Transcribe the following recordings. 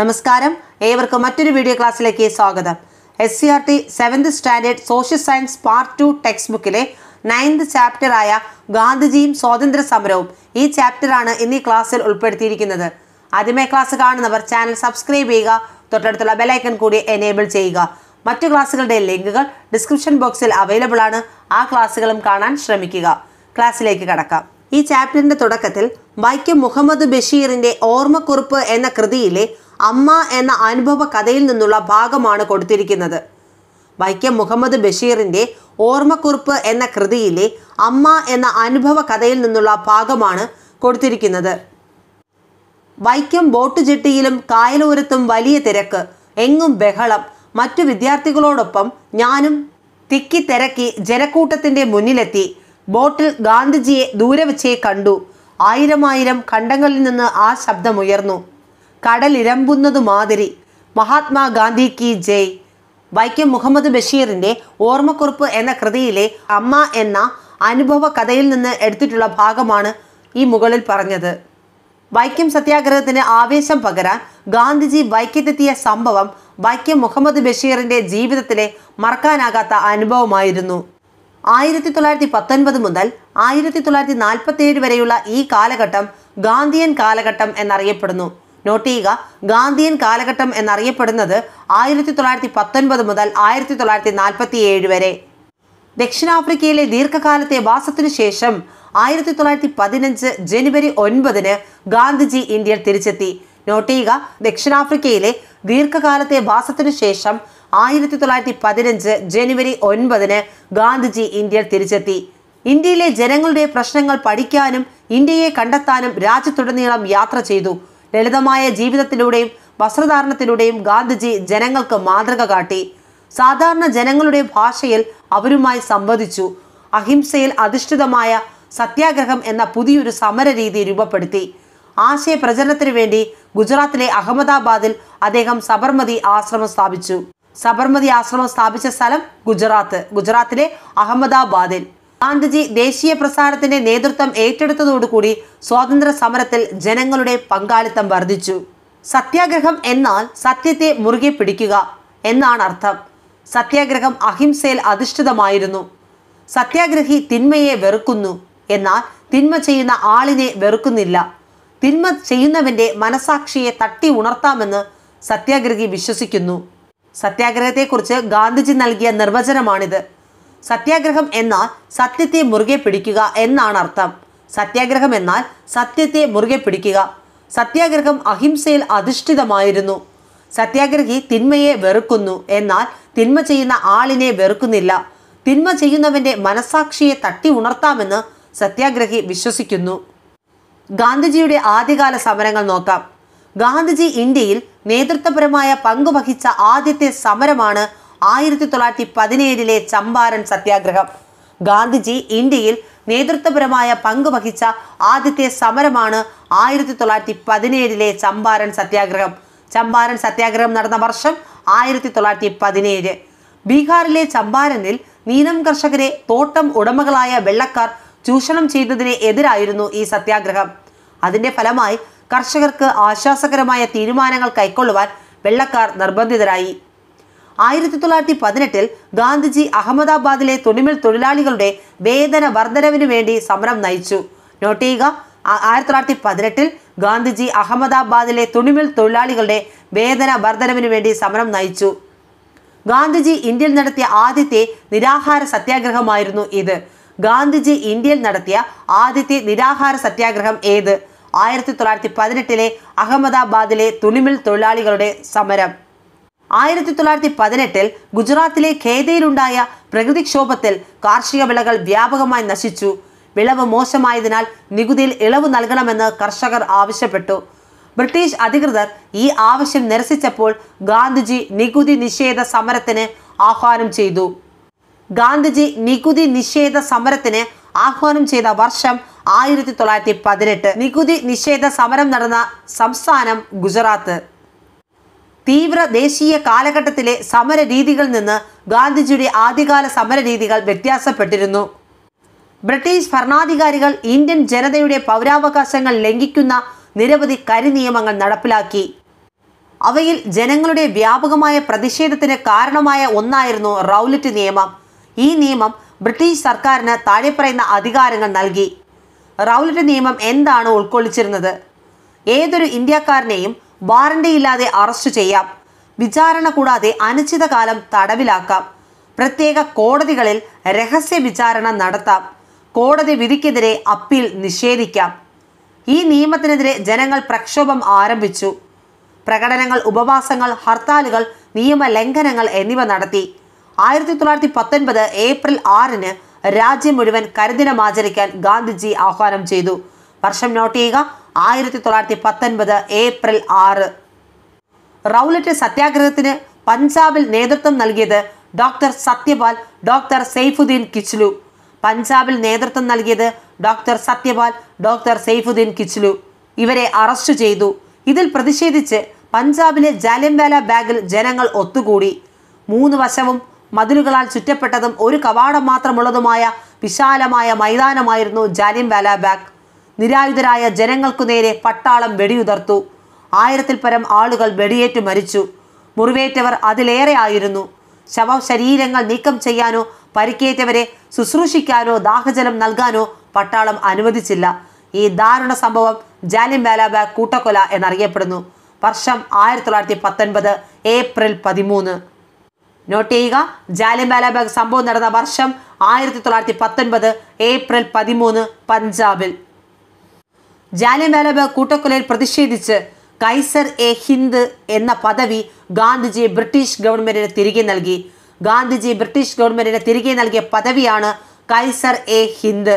നമസ്കാരം ഏവർക്കും മറ്റൊരു വീഡിയോ ക്ലാസ്സിലേക്ക് സ്വാഗതം S C R T seventh standard social science part two text ബുക്കിലെ നയൻത് ചാപ്റ്ററായ ഗാന്ധിജിയും സ്വാതന്ത്ര്യ സമരവും ഈ ചാപ്റ്ററാണ് ഇന്ന് ഈ ക്ലാസ്സിൽ ഉൾപ്പെടുത്തിയിരിക്കുന്നത് ആദ്യമേ ക്ലാസ് കാണുന്നവർ ചാനൽ സബ്സ്ക്രൈബ് ചെയ്യുക തൊട്ടടുത്തുള്ള ബെലൈക്കൺ കൂടി എനേബിൾ ചെയ്യുക മറ്റു ക്ലാസ്സുകളുടെ ലിങ്കുകൾ ഡിസ്ക്രിപ്ഷൻ ബോക്സിൽ അവൈലബിൾ ആണ് ആ ക്ലാസ്സുകളും കാണാൻ ശ്രമിക്കുക ക്ലാസ്സിലേക്ക് കടക്കാം ഈ ചാപ്റ്ററിന്റെ തുടക്കത്തിൽ വൈക്കം മുഹമ്മദ് ബഷീറിന്റെ ഓർമ്മക്കുറിപ്പ് എന്ന കൃതിയിലെ അമ്മ എന്ന അനുഭവ കഥയിൽ നിന്നുള്ള ഭാഗമാണ് കൊടുത്തിരിക്കുന്നത് വൈക്കം മുഹമ്മദ് ബഷീറിൻ്റെ ഓർമ്മക്കുറിപ്പ് എന്ന കൃതിയിലെ അമ്മ എന്ന അനുഭവ കഥയിൽ നിന്നുള്ള ഭാഗമാണ് കൊടുത്തിരിക്കുന്നത് വൈക്കം ബോട്ട് ജെട്ടിയിലും കായലോരത്തും വലിയ തിരക്ക് എങ്ങും ബഹളം മറ്റു വിദ്യാർത്ഥികളോടൊപ്പം ഞാനും തിക്കി തിരക്കി ജനക്കൂട്ടത്തിൻ്റെ മുന്നിലെത്തി ബോട്ടിൽ ഗാന്ധിജിയെ ദൂരെ വെച്ചേ കണ്ടു ആയിരമായിരം ഖണ്ഡങ്ങളിൽ നിന്ന് ആ ശബ്ദമുയർന്നു കടലിരമ്പുന്നതു മാതിരി മഹാത്മാഗാന്ധി കി ജയ് വൈക്കം മുഹമ്മദ് ബഷീറിൻ്റെ ഓർമ്മക്കുറിപ്പ് എന്ന കൃതിയിലെ അമ്മ എന്ന അനുഭവ കഥയിൽ നിന്ന് എടുത്തിട്ടുള്ള ഭാഗമാണ് ഈ മുകളിൽ പറഞ്ഞത് വൈക്കം സത്യാഗ്രഹത്തിന് ആവേശം പകരാൻ ഗാന്ധിജി വൈക്കത്തെത്തിയ സംഭവം വൈക്കം മുഹമ്മദ് ബഷീറിൻ്റെ ജീവിതത്തിലെ മറക്കാനാകാത്ത അനുഭവമായിരുന്നു ആയിരത്തി തൊള്ളായിരത്തി പത്തൊൻപത് മുതൽ ആയിരത്തി തൊള്ളായിരത്തി നാൽപ്പത്തി ഏഴ് വരെയുള്ള ഈ കാലഘട്ടം ഗാന്ധിയൻ കാലഘട്ടം എന്നറിയപ്പെടുന്നു നോട്ട് ചെയ്യുക ഗാന്ധിയൻ കാലഘട്ടം എന്നറിയപ്പെടുന്നത് ആയിരത്തി തൊള്ളായിരത്തി പത്തൊൻപത് മുതൽ ആയിരത്തി തൊള്ളായിരത്തി നാൽപ്പത്തി ഏഴ് വരെ ദക്ഷിണാഫ്രിക്കയിലെ ദീർഘകാലത്തെ വാസത്തിനു ശേഷം ആയിരത്തി തൊള്ളായിരത്തി പതിനഞ്ച് ജനുവരി ഒൻപതിന് ഗാന്ധിജി ഇന്ത്യയിൽ തിരിച്ചെത്തി നോട്ട് ചെയ്യുക ദക്ഷിണാഫ്രിക്കയിലെ ദീർഘകാലത്തെ വാസത്തിനു ശേഷം ആയിരത്തി തൊള്ളായിരത്തി പതിനഞ്ച് ജനുവരി ഒൻപതിന് ഗാന്ധിജി ഇന്ത്യയിൽ തിരിച്ചെത്തി ഇന്ത്യയിലെ ജനങ്ങളുടെ പ്രശ്നങ്ങൾ പഠിക്കാനും ഇന്ത്യയെ കണ്ടെത്താനും രാജ്യത്തുടനീളം യാത്ര ചെയ്തു ലളിതമായ ജീവിതത്തിലൂടെയും വസ്ത്രധാരണത്തിലൂടെയും ഗാന്ധിജി ജനങ്ങൾക്ക് മാതൃക കാട്ടി സാധാരണ ജനങ്ങളുടെ ഭാഷയിൽ അവരുമായി സംവദിച്ചു അഹിംസയിൽ അധിഷ്ഠിതമായ സത്യാഗ്രഹം എന്ന പുതിയൊരു സമര രീതി രൂപപ്പെടുത്തി ആശയ പ്രചരണത്തിനു വേണ്ടി ഗുജറാത്തിലെ അഹമ്മദാബാദിൽ അദ്ദേഹം സബർമതി ആശ്രമം സ്ഥാപിച്ചു സബർമതി ആശ്രമം സ്ഥാപിച്ച സ്ഥലം ഗുജറാത്ത് ഗുജറാത്തിലെ അഹമ്മദാബാദിൽ ഗാന്ധിജി ദേശീയ പ്രസ്ഥാനത്തിന്റെ നേതൃത്വം ഏറ്റെടുത്തതോടുകൂടി സ്വാതന്ത്ര്യ സമരത്തിൽ ജനങ്ങളുടെ പങ്കാളിത്തം വർദ്ധിച്ചു സത്യാഗ്രഹം എന്നാൽ സത്യത്തെ മുറുകെ പിടിക്കുക എന്നാണ് അർത്ഥം സത്യാഗ്രഹം അഹിംസയിൽ അധിഷ്ഠിതമായിരുന്നു സത്യാഗ്രഹി തിന്മയെ വെറുക്കുന്നു എന്നാൽ തിന്മ ചെയ്യുന്ന ആളിനെ വെറുക്കുന്നില്ല തിന്മ ചെയ്യുന്നവന്റെ മനസാക്ഷിയെ തട്ടി ഉണർത്താമെന്ന് സത്യാഗ്രഹി വിശ്വസിക്കുന്നു സത്യാഗ്രഹത്തെക്കുറിച്ച് ഗാന്ധിജി നൽകിയ നിർവചനമാണിത് സത്യാഗ്രഹം എന്നാൽ സത്യത്തെ മുറുകെ പിടിക്കുക എന്നാണ് അർത്ഥം സത്യാഗ്രഹം എന്നാൽ സത്യത്തെ മുറുകെ പിടിക്കുക സത്യാഗ്രഹം അഹിംസയിൽ അധിഷ്ഠിതമായിരുന്നു സത്യാഗ്രഹി തിന്മയെ വെറുക്കുന്നു എന്നാൽ തിന്മ ചെയ്യുന്ന ആളിനെ വെറുക്കുന്നില്ല തിന്മ ചെയ്യുന്നവൻ്റെ മനസാക്ഷിയെ തട്ടി ഉണർത്താമെന്ന് സത്യാഗ്രഹി വിശ്വസിക്കുന്നു ഗാന്ധിജിയുടെ ആദ്യകാല സമരങ്ങൾ നോക്കാം ഗാന്ധിജി ഇന്ത്യയിൽ നേതൃത്വപരമായ പങ്കുവഹിച്ച ആദ്യത്തെ സമരമാണ് ആയിരത്തി തൊള്ളായിരത്തി പതിനേഴിലെ ചമ്പാരൻ സത്യാഗ്രഹം ഗാന്ധിജി ഇന്ത്യയിൽ നേതൃത്വപരമായ പങ്ക് വഹിച്ച ആദ്യത്തെ സമരമാണ് ആയിരത്തി തൊള്ളായിരത്തി പതിനേഴിലെ ചമ്പാരൻ സത്യാഗ്രഹം ചമ്പാരൻ സത്യാഗ്രഹം നടന്ന വർഷം ആയിരത്തി തൊള്ളായിരത്തി പതിനേഴ് ബീഹാറിലെ ചമ്പാരനിൽ നീനം കർഷകരെ തോട്ടം ഉടമകളായ വെള്ളക്കാർ ചൂഷണം ചെയ്തതിനെ എതിരായിരുന്നു ഈ സത്യാഗ്രഹം അതിന്റെ ഫലമായി കർഷകർക്ക് ആശ്വാസകരമായ തീരുമാനങ്ങൾ കൈക്കൊള്ളുവാൻ വെള്ളക്കാർ നിർബന്ധിതരായി ആയിരത്തി തൊള്ളായിരത്തി പതിനെട്ടിൽ ഗാന്ധിജി അഹമ്മദാബാദിലെ തുണിമിൽ തൊഴിലാളികളുടെ വേതന വർധനവിന് വേണ്ടി സമരം നയിച്ചു നോട്ടിയുക ആയിരത്തി തൊള്ളായിരത്തി പതിനെട്ടിൽ ഗാന്ധിജി അഹമ്മദാബാദിലെ തുണിമിൽ തൊഴിലാളികളുടെ വേതന വർധനവിന് വേണ്ടി സമരം നയിച്ചു ഗാന്ധിജി ഇന്ത്യയിൽ നടത്തിയ ആദ്യത്തെ നിരാഹാര സത്യാഗ്രഹമായിരുന്നു ഇത് ഗാന്ധിജി ഇന്ത്യയിൽ നടത്തിയ ആദ്യത്തെ നിരാഹാര സത്യാഗ്രഹം ഏത് ആയിരത്തി തൊള്ളായിരത്തി പതിനെട്ടിലെ അഹമ്മദാബാദിലെ തുണിമിൽ തൊഴിലാളികളുടെ സമരം ആയിരത്തി തൊള്ളായിരത്തി പതിനെട്ടിൽ ഗുജറാത്തിലെ ഖേദയിലുണ്ടായ പ്രകൃതിക്ഷോഭത്തിൽ കാർഷിക വിളകൾ വ്യാപകമായി നശിച്ചു വിളവ് മോശമായതിനാൽ നികുതിയിൽ ഇളവ് നൽകണമെന്ന് കർഷകർ ആവശ്യപ്പെട്ടു ബ്രിട്ടീഷ് അധികൃതർ ഈ ആവശ്യം നിരസിച്ചപ്പോൾ ഗാന്ധിജി നികുതി നിഷേധ സമരത്തിന് ആഹ്വാനം ചെയ്തു ഗാന്ധിജി നികുതി നിഷേധ സമരത്തിന് ആഹ്വാനം ചെയ്ത വർഷം ആയിരത്തി തൊള്ളായിരത്തി പതിനെട്ട് നികുതി നിഷേധ സമരം നടന്ന സംസ്ഥാനം ഗുജറാത്ത് തീവ്ര ദേശീയ കാലഘട്ടത്തിലെ സമര രീതികളിൽ നിന്ന് ഗാന്ധിജിയുടെ ആദ്യകാല സമര രീതികൾ വ്യത്യാസപ്പെട്ടിരുന്നു ബ്രിട്ടീഷ് ഭരണാധികാരികൾ ഇന്ത്യൻ ജനതയുടെ പൗരാവകാശങ്ങൾ ലംഘിക്കുന്ന നിരവധി കരിനിയമങ്ങൾ നടപ്പിലാക്കി അവയിൽ ജനങ്ങളുടെ വ്യാപകമായ പ്രതിഷേധത്തിന് കാരണമായ ഒന്നായിരുന്നു റൗലറ്റ് നിയമം ഈ നിയമം ബ്രിട്ടീഷ് സർക്കാരിന് താഴെ പറയുന്ന അധികാരങ്ങൾ നൽകി റൗലറ്റ് നിയമം എന്താണ് ഉൾക്കൊള്ളിച്ചിരുന്നത് ഏതൊരു ഇന്ത്യക്കാരനെയും വാറണ്ടിയില്ലാതെ അറസ്റ്റ് ചെയ്യാം വിചാരണ കൂടാതെ അനിശ്ചിതകാലം തടവിലാക്കാം പ്രത്യേക കോടതികളിൽ രഹസ്യ വിചാരണ നടത്താം കോടതി വിധിക്കെതിരെ അപ്പീൽ നിഷേധിക്കാം ഈ നിയമത്തിനെതിരെ ജനങ്ങൾ പ്രക്ഷോഭം ആരംഭിച്ചു പ്രകടനങ്ങൾ ഉപവാസങ്ങൾ ഹർത്താലുകൾ നിയമലംഘനങ്ങൾ എന്നിവ നടത്തി ആയിരത്തി തൊള്ളായിരത്തി പത്തൊൻപത് ഏപ്രിൽ ആറിന് രാജ്യം മുഴുവൻ കരിദിനം ആചരിക്കാൻ ഗാന്ധിജി ആഹ്വാനം ചെയ്തു വർഷം നോട്ട് ചെയ്യുക ആയിരത്തി തൊള്ളായിരത്തി പത്തൊൻപത് ഏപ്രിൽ ആറ് റൗലറ്റ് സത്യാഗ്രഹത്തിന് പഞ്ചാബിൽ നേതൃത്വം നൽകിയത് ഡോക്ടർ സത്യപാൽ ഡോക്ടർ സെയ്ഫുദ്ദീൻ കിച്ലു പഞ്ചാബിൽ നേതൃത്വം നൽകിയത് ഡോക്ടർ സത്യപാൽ ഡോക്ടർ സെയ്ഫുദ്ദീൻ കിച്ലു ഇവരെ അറസ്റ്റ് ചെയ്തു ഇതിൽ പ്രതിഷേധിച്ച് പഞ്ചാബിലെ ജാലിയംവാല ബാഗിൽ ജനങ്ങൾ ഒത്തുകൂടി മൂന്ന് വശവും മതിലുകളാൽ ചുറ്റപ്പെട്ടതും ഒരു കവാടം മാത്രമുള്ളതുമായ വിശാലമായ മൈതാനമായിരുന്നു ജാലിംവാല ബാഗ് നിരായുധരായ ജനങ്ങൾക്കു നേരെ പട്ടാളം വെടിയുതിർത്തു ആയിരത്തിൽ പരം ആളുകൾ വെടിയേറ്റ് മരിച്ചു മുറിവേറ്റവർ അതിലേറെ ആയിരുന്നു ശവശരീരങ്ങൾ നീക്കം ചെയ്യാനോ പരിക്കേറ്റവരെ ശുശ്രൂഷിക്കാനോ ദാഹജലം നൽകാനോ പട്ടാളം അനുവദിച്ചില്ല ഈ ദാരുണ സംഭവം ജാലിം ബാലാബാഗ് കൂട്ടക്കൊല എന്നറിയപ്പെടുന്നു വർഷം ആയിരത്തി തൊള്ളായിരത്തി പത്തൊൻപത് ഏപ്രിൽ പതിമൂന്ന് നോട്ട് ചെയ്യുക ജാലിം ബാലാബാഗ് സംഭവം നടന്ന വർഷം ആയിരത്തി തൊള്ളായിരത്തി പത്തൊൻപത് ഏപ്രിൽ പതിമൂന്ന് പഞ്ചാബിൽ ജാലിയൻവാലാബ് കൂട്ടക്കൊലയിൽ പ്രതിഷേധിച്ച് കൈസർ എ ഹിന്ദ് എന്ന പദവി ഗാന്ധിജി ബ്രിട്ടീഷ് ഗവൺമെന്റിന് തിരികെ നൽകി ഗാന്ധിജി ബ്രിട്ടീഷ് ഗവൺമെന്റിന് തിരികെ നൽകിയ പദവിയാണ് കൈസർ എ ഹിന്ദ്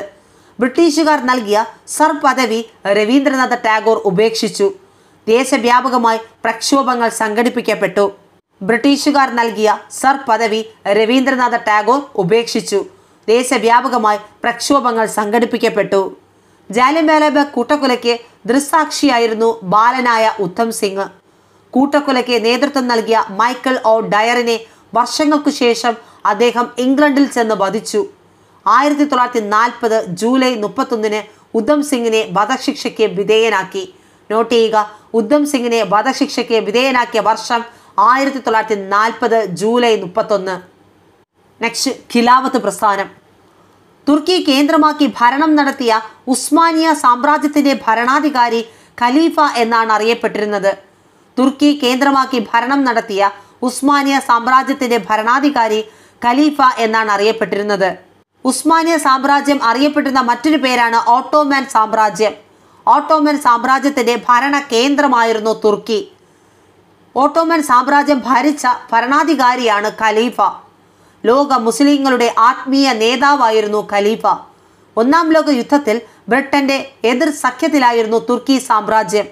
ബ്രിട്ടീഷുകാർ നൽകിയ സർ പദവി രവീന്ദ്രനാഥ ടാഗോർ ഉപേക്ഷിച്ചു ദേശവ്യാപകമായി പ്രക്ഷോഭങ്ങൾ സംഘടിപ്പിക്കപ്പെട്ടു ബ്രിട്ടീഷുകാർ നൽകിയ സർ പദവി രവീന്ദ്രനാഥ ടാഗോർ ഉപേക്ഷിച്ചു ദേശവ്യാപകമായി പ്രക്ഷോഭങ്ങൾ സംഘടിപ്പിക്കപ്പെട്ടു ജാലിയാൻവാലാബാഗ് കൂട്ടക്കൊലയ്ക്ക് ദൃസാക്ഷിയായിരുന്നു ബാലനായ ഉത്തം സിംഗ് കൂട്ടക്കൊലയ്ക്ക് നേതൃത്വം നൽകിയ മൈക്കൽ ഓ ഡയറിനെ വർഷങ്ങൾക്കു ശേഷം അദ്ദേഹം ഇംഗ്ലണ്ടിൽ ചെന്ന് വധിച്ചു ആയിരത്തി തൊള്ളായിരത്തി നാൽപ്പത് ജൂലൈ മുപ്പത്തൊന്നിന് ഉദ്ധം സിംഗിനെ വധശിക്ഷയ്ക്ക് വിധേയനാക്കി നോട്ട് ചെയ്യുക ഉദ്ധം സിംഗിനെ വധശിക്ഷയ്ക്ക് വിധേയനാക്കിയ വർഷം ആയിരത്തി തൊള്ളായിരത്തി നാൽപ്പത് ജൂലൈ മുപ്പത്തൊന്ന് നെക്സ്റ്റ് ഖിലാവത്ത് പ്രസ്ഥാനം തുർക്കി കേന്ദ്രമാക്കി ഭരണം നടത്തിയ ഉസ്മാനിയ സാമ്രാജ്യത്തിന്റെ ഭരണാധികാരി ഖലീഫ എന്നാണ് അറിയപ്പെട്ടിരുന്നത് തുർക്കി കേന്ദ്രമാക്കി ഭരണം നടത്തിയ ഉസ്മാനിയ സാമ്രാജ്യത്തിന്റെ ഭരണാധികാരി ഖലീഫ എന്നാണ് അറിയപ്പെട്ടിരുന്നത് ഉസ്മാനിയ സാമ്രാജ്യം അറിയപ്പെടുന്ന മറ്റൊരു പേരാണ് ഓട്ടോമൻ സാമ്രാജ്യം ഓട്ടോമൻ സാമ്രാജ്യത്തിന്റെ ഭരണ കേന്ദ്രമായിരുന്നു തുർക്കി ഓട്ടോമൻ സാമ്രാജ്യം ഭരിച്ച ഭരണാധികാരിയാണ് ഖലീഫ ലോക മുസ്ലിങ്ങളുടെ ആത്മീയ നേതാവായിരുന്നു ഖലീഫ ഒന്നാം ലോക യുദ്ധത്തിൽ ബ്രിട്ടന്റെ എതിർ സഖ്യത്തിലായിരുന്നു തുർക്കി സാമ്രാജ്യം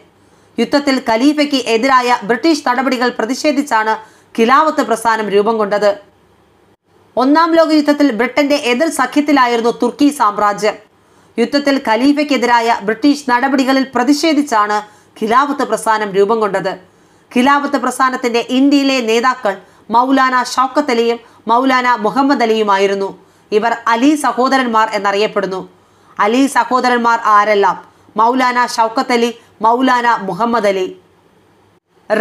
യുദ്ധത്തിൽ ഖലീഫയ്ക്ക് എതിരായ ബ്രിട്ടീഷ് നടപടികൾ പ്രതിഷേധിച്ചാണ് ഖിലാവത്ത് പ്രസ്ഥാനം രൂപം കൊണ്ടത് ഒന്നാം ലോക യുദ്ധത്തിൽ ബ്രിട്ടന്റെ എതിർ സഖ്യത്തിലായിരുന്നു തുർക്കി സാമ്രാജ്യം യുദ്ധത്തിൽ ഖലീഫയ്ക്കെതിരായ ബ്രിട്ടീഷ് നടപടികളിൽ പ്രതിഷേധിച്ചാണ് ഖിലാഫത്ത് പ്രസ്ഥാനം രൂപം കൊണ്ടത് ഖിലാഫത്ത് പ്രസ്ഥാനത്തിന്റെ ഇന്ത്യയിലെ നേതാക്കൾ മൗലാന ഷൗക്കത്ത് അലിയും മൗലാന മുഹമ്മദ് അലിയുമായിരുന്നു ഇവർ അലി സഹോദരന്മാർ എന്നറിയപ്പെടുന്നു അലി സഹോദരന്മാർ ആരെല്ലാം മൗലാന ഷൗക്കത്ത് അലി മൗലാന മുഹമ്മദ് അലി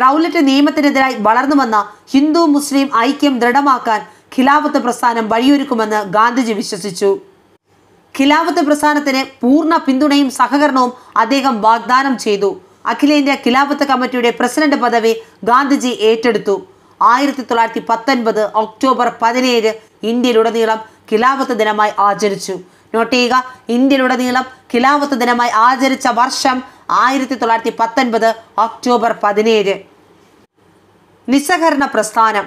റൗലറ്റ് നിയമത്തിനെതിരായി വളർന്നു വന്ന ഹിന്ദു മുസ്ലിം ഐക്യം ദൃഢമാക്കാൻ ഖിലാഫത്ത് പ്രസ്ഥാനം വഴിയൊരുക്കുമെന്ന് ഗാന്ധിജി വിശ്വസിച്ചു ഖിലാഫത്ത് പ്രസ്ഥാനത്തിന് പൂർണ്ണ പിന്തുണയും സഹകരണവും അദ്ദേഹം വാഗ്ദാനം ചെയ്തു അഖിലേന്ത്യാ ഖിലാഫത്ത് കമ്മിറ്റിയുടെ പ്രസിഡന്റ് പദവി ഗാന്ധിജി ഏറ്റെടുത്തു ആയിരത്തി തൊള്ളായിരത്തി പത്തൊൻപത് ഒക്ടോബർ പതിനേഴ് ഇന്ത്യയിലുടനീളം ഖിലാഫത്ത് ദിനമായി ആചരിച്ചു നോട്ട് ചെയ്യുക ഇന്ത്യയിലുടനീളം ഖിലാഫത്ത് ദിനമായി ആചരിച്ച വർഷം ആയിരത്തി തൊള്ളായിരത്തി പത്തൊൻപത് ഒക്ടോബർ പതിനേഴ് നിസ്സഹരണ പ്രസ്ഥാനം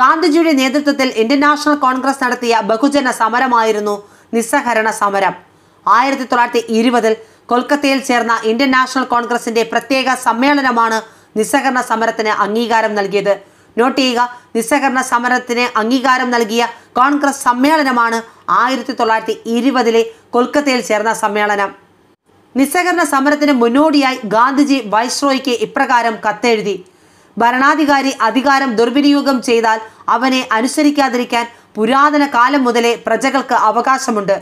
ഗാന്ധിജിയുടെ നേതൃത്വത്തിൽ ഇന്ത്യൻ നാഷണൽ കോൺഗ്രസ് നടത്തിയ ബഹുജന സമരമായിരുന്നു നിസ്സഹരണ സമരം ആയിരത്തി തൊള്ളായിരത്തി ഇരുപതിൽ കൊൽക്കത്തയിൽ ചേർന്ന ഇന്ത്യൻ നാഷണൽ കോൺഗ്രസിന്റെ പ്രത്യേക സമ്മേളനമാണ് നിസ്സഹരണ സമരത്തിന് അംഗീകാരം നൽകിയത് നോട്ട് ചെയ്യുക നിസ്സഹകരണ സമരത്തിന് അംഗീകാരം നൽകിയ കോൺഗ്രസ് സമ്മേളനമാണ് ആയിരത്തി തൊള്ളായിരത്തി ഇരുപതിലെ കൊൽക്കത്തയിൽ ചേർന്ന സമ്മേളനം നിസ്സഹകരണ സമരത്തിന് മുന്നോടിയായി ഗാന്ധിജി വൈസ്രോയ്ക്ക് ഇപ്രകാരം കത്തെഴുതി ഭരണാധികാരി അധികാരം ദുർവിനിയോഗം ചെയ്താൽ അവനെ അനുസരിക്കാതിരിക്കാൻ പുരാതന കാലം മുതലേ പ്രജകൾക്ക് അവകാശമുണ്ട്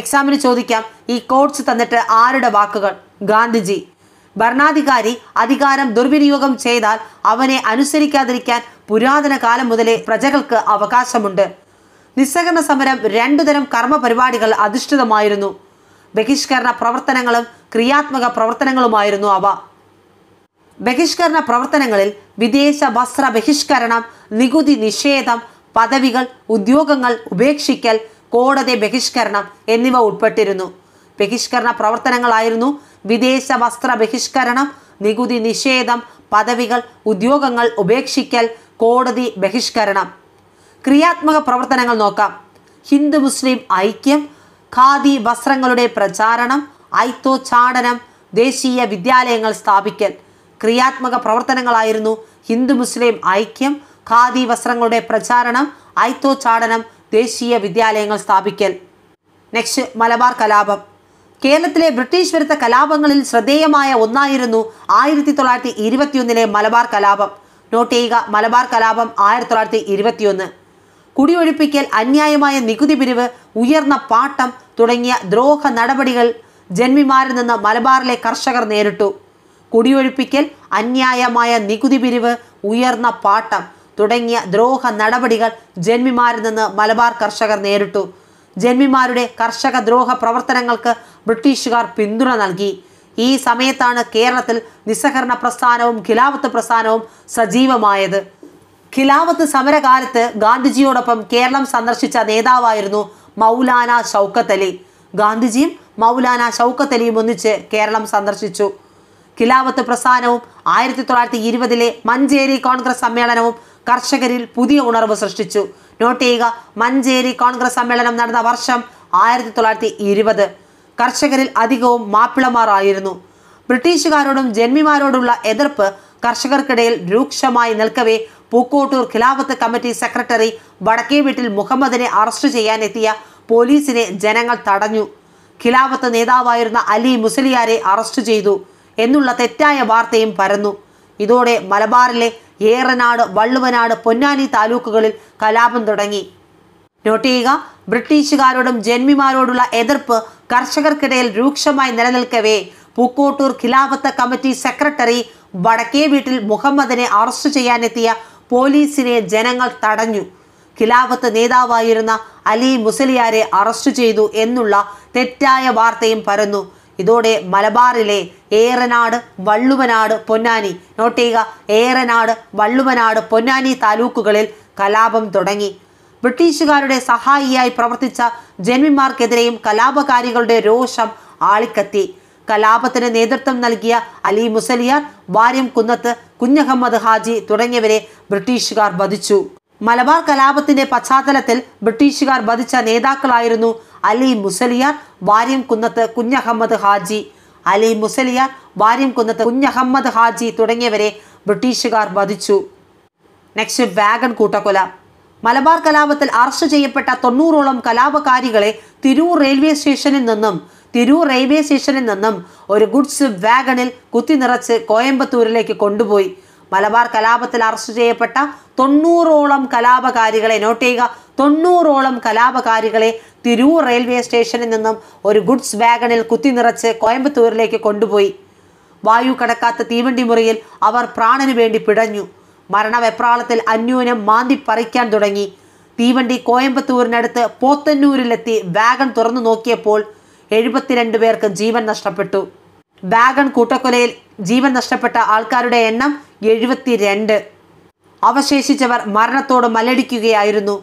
എക്സാമിന് ചോദിക്കാം ഈ കോഡ്സ് തന്നിട്ട് ആരുടെ വാക്കുകൾ ഗാന്ധിജി ഭരണാധികാരി അധികാരം ദുർവിനിയോഗം ചെയ്താൽ അവനെ അനുസരിക്കാതിരിക്കാൻ പുരാതന കാലം മുതലേ പ്രജകൾക്ക് അവകാശമുണ്ട് നിസ്സഹകരണ സമരം രണ്ടുതരം കർമ്മ പരിപാടികൾ അധിഷ്ഠിതമായിരുന്നു ബഹിഷ്കരണ പ്രവർത്തനങ്ങളും ക്രിയാത്മക പ്രവർത്തനങ്ങളുമായിരുന്നു അവ ബഹിഷ്കരണ പ്രവർത്തനങ്ങളിൽ വിദേശ വസ്ത്ര ബഹിഷ്കരണം നികുതി നിഷേധം പദവികൾ ഉദ്യോഗങ്ങൾ ഉപേക്ഷിക്കൽ കോടതി ബഹിഷ്കരണം എന്നിവ ഉൾപ്പെട്ടിരുന്നു ബഹിഷ്കരണ പ്രവർത്തനങ്ങളായിരുന്നു വിദേശ വസ്ത്ര ബഹിഷ്കരണം നികുതി നിഷേധം പദവികൾ ഉദ്യോഗങ്ങൾ ഉപേക്ഷിക്കൽ കോടതി ബഹിഷ്കരണം ക്രിയാത്മക പ്രവർത്തനങ്ങൾ നോക്കാം ഹിന്ദു മുസ്ലിം ഐക്യം ഖാദി വസ്ത്രങ്ങളുടെ പ്രചാരണം ചാടനം ദേശീയ വിദ്യാലയങ്ങൾ സ്ഥാപിക്കൽ ക്രിയാത്മക പ്രവർത്തനങ്ങളായിരുന്നു ഹിന്ദു മുസ്ലിം ഐക്യം ഖാദി വസ്ത്രങ്ങളുടെ പ്രചാരണം ചാടനം ദേശീയ വിദ്യാലയങ്ങൾ സ്ഥാപിക്കൽ നെക്സ്റ്റ് മലബാർ കലാപം കേരളത്തിലെ ബ്രിട്ടീഷ് വിരുദ്ധ കലാപങ്ങളിൽ ശ്രദ്ധേയമായ ഒന്നായിരുന്നു ആയിരത്തി തൊള്ളായിരത്തി ഇരുപത്തിയൊന്നിലെ മലബാർ കലാപം നോട്ട് ചെയ്യുക മലബാർ കലാപം ആയിരത്തി തൊള്ളായിരത്തി ഇരുപത്തിയൊന്ന് കുടിയൊഴിപ്പിക്കൽ അന്യായമായ നികുതി പിരിവ് ഉയർന്ന പാട്ടം തുടങ്ങിയ ദ്രോഹ നടപടികൾ ജന്മിമാരിൽ നിന്ന് മലബാറിലെ കർഷകർ നേരിട്ടു കുടിയൊഴിപ്പിക്കൽ അന്യായമായ നികുതി പിരിവ് ഉയർന്ന പാട്ടം തുടങ്ങിയ ദ്രോഹ നടപടികൾ ജന്മിമാരിൽ നിന്ന് മലബാർ കർഷകർ നേരിട്ടു ജന്മിമാരുടെ കർഷക ദ്രോഹ പ്രവർത്തനങ്ങൾക്ക് ബ്രിട്ടീഷുകാർ പിന്തുണ നൽകി ഈ സമയത്താണ് കേരളത്തിൽ നിസ്സഹകരണ പ്രസ്ഥാനവും ഖിലാഫത്ത് പ്രസ്ഥാനവും സജീവമായത് ഖിലാഫത്ത് സമരകാലത്ത് ഗാന്ധിജിയോടൊപ്പം കേരളം സന്ദർശിച്ച നേതാവായിരുന്നു മൗലാന ഷൗക്കത്തലി ഗാന്ധിജിയും മൗലാന ഷൗക്കത്തലിയും ഒന്നിച്ച് കേരളം സന്ദർശിച്ചു ഖിലാഫത്ത് പ്രസ്ഥാനവും ആയിരത്തി തൊള്ളായിരത്തി ഇരുപതിലെ മഞ്ചേരി കോൺഗ്രസ് സമ്മേളനവും കർഷകരിൽ പുതിയ ഉണർവ് സൃഷ്ടിച്ചു നോട്ട് ചെയ്യുക മഞ്ചേരി കോൺഗ്രസ് സമ്മേളനം നടന്ന വർഷം ആയിരത്തി തൊള്ളായിരത്തി ഇരുപത് കർഷകരിൽ അധികവും മാപ്പിളമാറായിരുന്നു ബ്രിട്ടീഷുകാരോടും ജന്മിമാരോടുള്ള എതിർപ്പ് കർഷകർക്കിടയിൽ രൂക്ഷമായി നിൽക്കവേ പൂക്കോട്ടൂർ ഖിലാഫത്ത് കമ്മിറ്റി സെക്രട്ടറി വടക്കേ വീട്ടിൽ മുഹമ്മദിനെ അറസ്റ്റ് ചെയ്യാനെത്തിയ പോലീസിനെ ജനങ്ങൾ തടഞ്ഞു ഖിലാഫത്ത് നേതാവായിരുന്ന അലി മുസലിയാരെ അറസ്റ്റ് ചെയ്തു എന്നുള്ള തെറ്റായ വാർത്തയും പരന്നു ഇതോടെ മലബാറിലെ ഏറനാട് വള്ളുവനാട് പൊന്നാനി താലൂക്കുകളിൽ കലാപം തുടങ്ങി നോട്ട് ചെയ്യുക ബ്രിട്ടീഷുകാരോടും ജന്മിമാരോടുള്ള എതിർപ്പ് കർഷകർക്കിടയിൽ രൂക്ഷമായി നിലനിൽക്കവേ പൂക്കോട്ടൂർ ഖിലാഫത്ത് കമ്മിറ്റി സെക്രട്ടറി വടക്കേ വീട്ടിൽ മുഹമ്മദിനെ അറസ്റ്റ് ചെയ്യാനെത്തിയ പോലീസിനെ ജനങ്ങൾ തടഞ്ഞു ഖിലാഫത്ത് നേതാവായിരുന്ന അലി മുസലിയാരെ അറസ്റ്റ് ചെയ്തു എന്നുള്ള തെറ്റായ വാർത്തയും പരന്നു ഇതോടെ മലബാറിലെ ഏറനാട് വള്ളുവനാട് പൊന്നാനി നോട്ട് ചെയ്യുക ഏറനാട് വള്ളുവനാട് പൊന്നാനി താലൂക്കുകളിൽ കലാപം തുടങ്ങി ബ്രിട്ടീഷുകാരുടെ സഹായിയായി പ്രവർത്തിച്ച ജന്മിമാർക്കെതിരെയും കലാപകാരികളുടെ രോഷം ആളിക്കത്തി കലാപത്തിന് നേതൃത്വം നൽകിയ അലി മുസലിയാർ വാര്യം കുന്നത്ത് കുഞ്ഞഹമ്മദ് ഹാജി തുടങ്ങിയവരെ ബ്രിട്ടീഷുകാർ വധിച്ചു മലബാർ കലാപത്തിന്റെ പശ്ചാത്തലത്തിൽ ബ്രിട്ടീഷുകാർ വധിച്ച നേതാക്കളായിരുന്നു അലി മുസലിയാർ വാര്യം കുന്നത്ത് കുഞ്ഞഹമ്മദ് ഹാജി അലി മുസലിയാർ വാര്യം കുന്നത്ത് കുഞ്ഞഹമ്മദ് ഹാജി തുടങ്ങിയവരെ ബ്രിട്ടീഷുകാർ വധിച്ചു നെക്സ്റ്റ് വാഗൺ കൂട്ടക്കൊല മലബാർ കലാപത്തിൽ അറസ്റ്റ് ചെയ്യപ്പെട്ട തൊണ്ണൂറോളം കലാപകാരികളെ തിരൂർ റെയിൽവേ സ്റ്റേഷനിൽ നിന്നും തിരൂർ റെയിൽവേ സ്റ്റേഷനിൽ നിന്നും ഒരു ഗുഡ്സ് വാഗണിൽ കുത്തി നിറച്ച് കോയമ്പത്തൂരിലേക്ക് കൊണ്ടുപോയി മലബാർ കലാപത്തിൽ അറസ്റ്റ് ചെയ്യപ്പെട്ട തൊണ്ണൂറോളം കലാപകാരികളെ നോട്ട് ചെയ്യുക തൊണ്ണൂറോളം കലാപകാരികളെ തിരൂർ റെയിൽവേ സ്റ്റേഷനിൽ നിന്നും ഒരു ഗുഡ്സ് വാഗണിൽ കുത്തി നിറച്ച് കോയമ്പത്തൂരിലേക്ക് കൊണ്ടുപോയി വായു കടക്കാത്ത തീവണ്ടി മുറിയിൽ അവർ പ്രാണന് വേണ്ടി പിടഞ്ഞു മരണവെപ്രാളത്തിൽ അന്യൂനം മാന്തി പറിക്കാൻ തുടങ്ങി തീവണ്ടി കോയമ്പത്തൂരിനടുത്ത് പോത്തന്നൂരിലെത്തി വാഗൺ തുറന്നു നോക്കിയപ്പോൾ എഴുപത്തിരണ്ട് പേർക്ക് ജീവൻ നഷ്ടപ്പെട്ടു വാഗൺ കൂട്ടക്കൊലയിൽ ജീവൻ നഷ്ടപ്പെട്ട ആൾക്കാരുടെ എണ്ണം എഴുപത്തിരണ്ട് അവശേഷിച്ചവർ മരണത്തോട് മലടിക്കുകയായിരുന്നു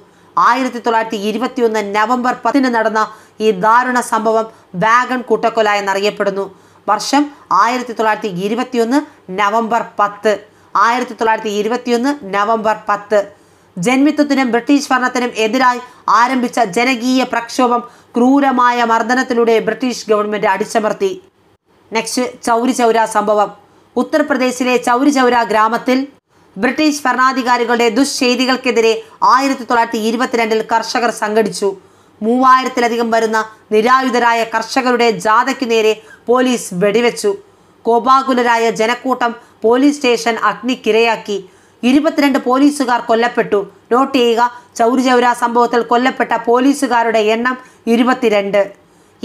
ആയിരത്തി തൊള്ളായിരത്തി ഇരുപത്തിയൊന്ന് നവംബർ പത്തിന് നടന്ന ഈ ദാരുണ സംഭവം വാഗൺ കൂട്ടക്കൊല എന്നറിയപ്പെടുന്നു വർഷം ആയിരത്തി തൊള്ളായിരത്തി ഇരുപത്തിയൊന്ന് നവംബർ പത്ത് ആയിരത്തി തൊള്ളായിരത്തി ഇരുപത്തിയൊന്ന് നവംബർ പത്ത് ജന്മിത്വത്തിനും ബ്രിട്ടീഷ് ഭരണത്തിനും എതിരായി ആരംഭിച്ച ജനകീയ പ്രക്ഷോഭം ക്രൂരമായ മർദ്ദനത്തിലൂടെ ബ്രിട്ടീഷ് ഗവൺമെൻറ് അടിച്ചമർത്തി നെക്സ്റ്റ് ചൗരി ചൗര സംഭവം ഉത്തർപ്രദേശിലെ ചൗരി ചൗര ഗ്രാമത്തിൽ ബ്രിട്ടീഷ് ഭരണാധികാരികളുടെ ദുശ്ശൈതികൾക്കെതിരെ ആയിരത്തി തൊള്ളായിരത്തി ഇരുപത്തിരണ്ടിൽ കർഷകർ സംഘടിച്ചു മൂവായിരത്തിലധികം വരുന്ന നിരായുധരായ കർഷകരുടെ ജാഥയ്ക്കു നേരെ പോലീസ് വെടിവെച്ചു കോപാകുലരായ ജനക്കൂട്ടം പോലീസ് സ്റ്റേഷൻ അഗ്നിക്കിരയാക്കി ഇരുപത്തിരണ്ട് പോലീസുകാർ കൊല്ലപ്പെട്ടു നോട്ട് ചെയ്യുക ചൗരി ചൗരാ സംഭവത്തിൽ കൊല്ലപ്പെട്ട പോലീസുകാരുടെ എണ്ണം ഇരുപത്തിരണ്ട്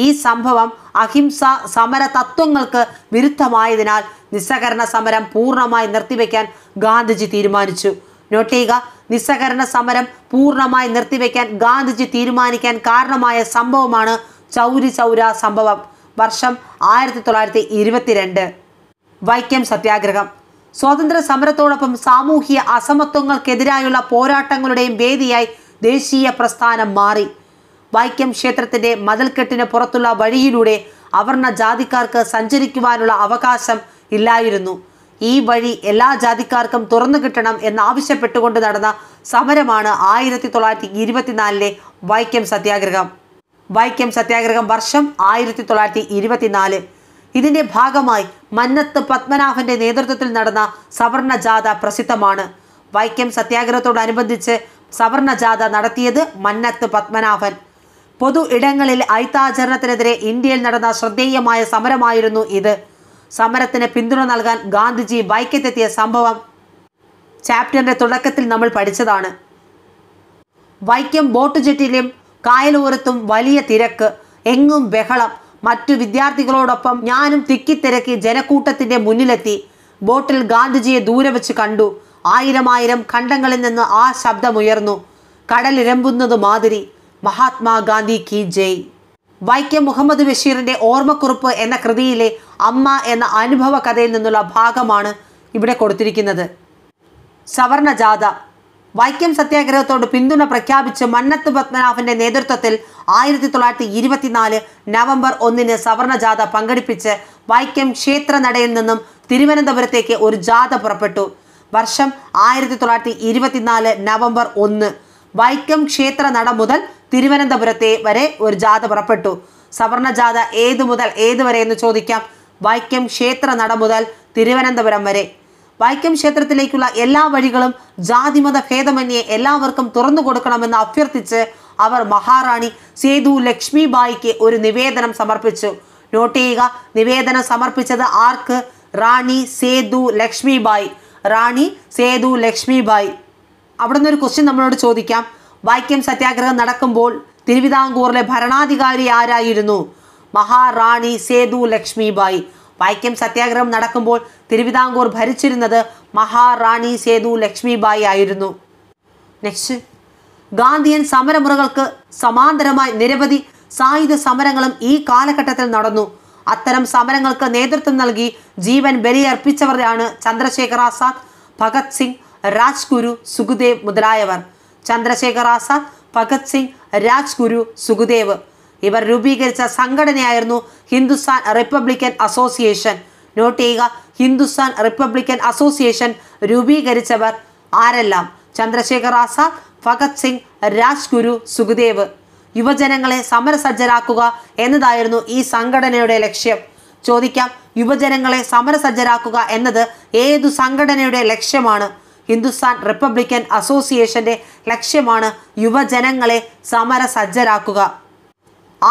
ഈ സംഭവം അഹിംസ സമര തത്വങ്ങൾക്ക് വിരുദ്ധമായതിനാൽ നിസ്സഹകരണ സമരം പൂർണ്ണമായി നിർത്തിവെക്കാൻ ഗാന്ധിജി തീരുമാനിച്ചു നോട്ട് ചെയ്യുക നിസ്സഹകരണ സമരം പൂർണ്ണമായി നിർത്തിവെക്കാൻ ഗാന്ധിജി തീരുമാനിക്കാൻ കാരണമായ സംഭവമാണ് ചൗരി ചൗര സംഭവം വർഷം ആയിരത്തി തൊള്ളായിരത്തി ഇരുപത്തിരണ്ട് വൈക്കം സത്യാഗ്രഹം സ്വാതന്ത്ര്യ സമരത്തോടൊപ്പം സാമൂഹിക അസമത്വങ്ങൾക്കെതിരായുള്ള പോരാട്ടങ്ങളുടെയും വേദിയായി ദേശീയ പ്രസ്ഥാനം മാറി വൈക്കം ക്ഷേത്രത്തിന്റെ മതിൽക്കെട്ടിന് പുറത്തുള്ള വഴിയിലൂടെ അവർണ ജാതിക്കാർക്ക് സഞ്ചരിക്കുവാനുള്ള അവകാശം ഇല്ലായിരുന്നു ഈ വഴി എല്ലാ ജാതിക്കാർക്കും തുറന്നു കിട്ടണം എന്നാവശ്യപ്പെട്ടുകൊണ്ട് നടന്ന സമരമാണ് ആയിരത്തി തൊള്ളായിരത്തി ഇരുപത്തിനാലിലെ വൈക്കം സത്യാഗ്രഹം വൈക്കം സത്യാഗ്രഹം വർഷം ആയിരത്തി തൊള്ളായിരത്തി ഇരുപത്തിനാല് ഇതിന്റെ ഭാഗമായി മന്നത്ത് പത്മനാഭന്റെ നേതൃത്വത്തിൽ നടന്ന സവർണ ജാഥ പ്രസിദ്ധമാണ് വൈക്കം സത്യാഗ്രഹത്തോടനുബന്ധിച്ച് സവർണ ജാഥ നടത്തിയത് മന്നത്ത് പത്മനാഭൻ പൊതു ഇടങ്ങളിൽ ഐത്താചരണത്തിനെതിരെ ഇന്ത്യയിൽ നടന്ന ശ്രദ്ധേയമായ സമരമായിരുന്നു ഇത് സമരത്തിന് പിന്തുണ നൽകാൻ ഗാന്ധിജി ബൈക്കത്തെത്തിയ സംഭവം ചാപ്റ്ററിൻ്റെ തുടക്കത്തിൽ നമ്മൾ പഠിച്ചതാണ് വൈക്കം ബോട്ട് ജെറ്റിലും കായലോരത്തും വലിയ തിരക്ക് എങ്ങും ബഹളം മറ്റു വിദ്യാർത്ഥികളോടൊപ്പം ഞാനും തിക്കിത്തിരക്കി ജനക്കൂട്ടത്തിൻ്റെ മുന്നിലെത്തി ബോട്ടിൽ ഗാന്ധിജിയെ ദൂരെ വെച്ച് കണ്ടു ആയിരമായിരം ഖണ്ഡങ്ങളിൽ നിന്ന് ആ ശബ്ദമുയർന്നു കടലിരമ്പുന്നത് മാതിരി മഹാത്മാഗാന്ധി കി ജയ് വൈക്കം മുഹമ്മദ് ബഷീറിന്റെ ഓർമ്മക്കുറിപ്പ് എന്ന കൃതിയിലെ അമ്മ എന്ന അനുഭവ കഥയിൽ നിന്നുള്ള ഭാഗമാണ് ഇവിടെ കൊടുത്തിരിക്കുന്നത് സവർണജാഥ വൈക്കം സത്യാഗ്രഹത്തോട് പിന്തുണ പ്രഖ്യാപിച്ച് മന്നത്ത് പത്മനാഭന്റെ നേതൃത്വത്തിൽ ആയിരത്തി തൊള്ളായിരത്തി ഇരുപത്തിനാല് നവംബർ ഒന്നിന് സവർണജാഥ പങ്കെടുപ്പിച്ച് വൈക്കം ക്ഷേത്ര നടയിൽ നിന്നും തിരുവനന്തപുരത്തേക്ക് ഒരു ജാഥ പുറപ്പെട്ടു വർഷം ആയിരത്തി തൊള്ളായിരത്തി ഇരുപത്തിനാല് നവംബർ ഒന്ന് വൈക്കം ക്ഷേത്ര നട മുതൽ തിരുവനന്തപുരത്തെ വരെ ഒരു ജാഥ പുറപ്പെട്ടു സവർണ ജാഥ ഏതു മുതൽ ഏതു വരെ എന്ന് ചോദിക്കാം വൈക്കം ക്ഷേത്ര നട മുതൽ തിരുവനന്തപുരം വരെ വൈക്കം ക്ഷേത്രത്തിലേക്കുള്ള എല്ലാ വഴികളും ജാതിമത ഭേദമന്യെ എല്ലാവർക്കും തുറന്നു കൊടുക്കണമെന്ന് അഭ്യർത്ഥിച്ച് അവർ മഹാറാണി സേതു ലക്ഷ്മിബായിക്ക് ഒരു നിവേദനം സമർപ്പിച്ചു നോട്ട് ചെയ്യുക നിവേദനം സമർപ്പിച്ചത് ആർക്ക് റാണി സേതു ലക്ഷ്മിബായി റാണി സേതു ലക്ഷ്മിബായി അവിടെ നിന്നൊരു ക്വസ്റ്റ്യൻ നമ്മളോട് ചോദിക്കാം വൈക്കം സത്യാഗ്രഹം നടക്കുമ്പോൾ തിരുവിതാംകൂറിലെ ഭരണാധികാരി ആരായിരുന്നു മഹാറാണി സേതു ലക്ഷ്മിബായി വൈക്കം സത്യാഗ്രഹം നടക്കുമ്പോൾ തിരുവിതാംകൂർ ഭരിച്ചിരുന്നത് മഹാറാണി സേതു ലക്ഷ്മിബായി ആയിരുന്നു നെക്സ്റ്റ് ഗാന്ധിയൻ സമരമുറകൾക്ക് സമാന്തരമായി നിരവധി സായുധ സമരങ്ങളും ഈ കാലഘട്ടത്തിൽ നടന്നു അത്തരം സമരങ്ങൾക്ക് നേതൃത്വം നൽകി ജീവൻ ബലിയർപ്പിച്ചവരാണ് ചന്ദ്രശേഖർ ആസാദ് ഭഗത് സിംഗ് രാജ്ഗുരു സുഖദേവ് മുതലായവർ ചന്ദ്രശേഖർ ആസാദ് ഭഗത് സിംഗ് രാജ്ഗുരു സുഖദേവ് ഇവർ രൂപീകരിച്ച സംഘടനയായിരുന്നു ഹിന്ദുസ്ഥാൻ റിപ്പബ്ലിക്കൻ അസോസിയേഷൻ നോട്ട് ചെയ്യുക ഹിന്ദുസ്ഥാൻ റിപ്പബ്ലിക്കൻ അസോസിയേഷൻ രൂപീകരിച്ചവർ ആരെല്ലാം ചന്ദ്രശേഖർ ആസാദ് ഭഗത് സിംഗ് രാജ്ഗുരു സുഖദേവ് യുവജനങ്ങളെ സമരസജ്ജരാക്കുക എന്നതായിരുന്നു ഈ സംഘടനയുടെ ലക്ഷ്യം ചോദിക്കാം യുവജനങ്ങളെ സമരസജ്ജരാക്കുക എന്നത് ഏതു സംഘടനയുടെ ലക്ഷ്യമാണ് ഹിന്ദുസ്ഥാൻ റിപ്പബ്ലിക്കൻ അസോസിയേഷന്റെ ലക്ഷ്യമാണ് യുവജനങ്ങളെ സമരസജ്ജരാക്കുക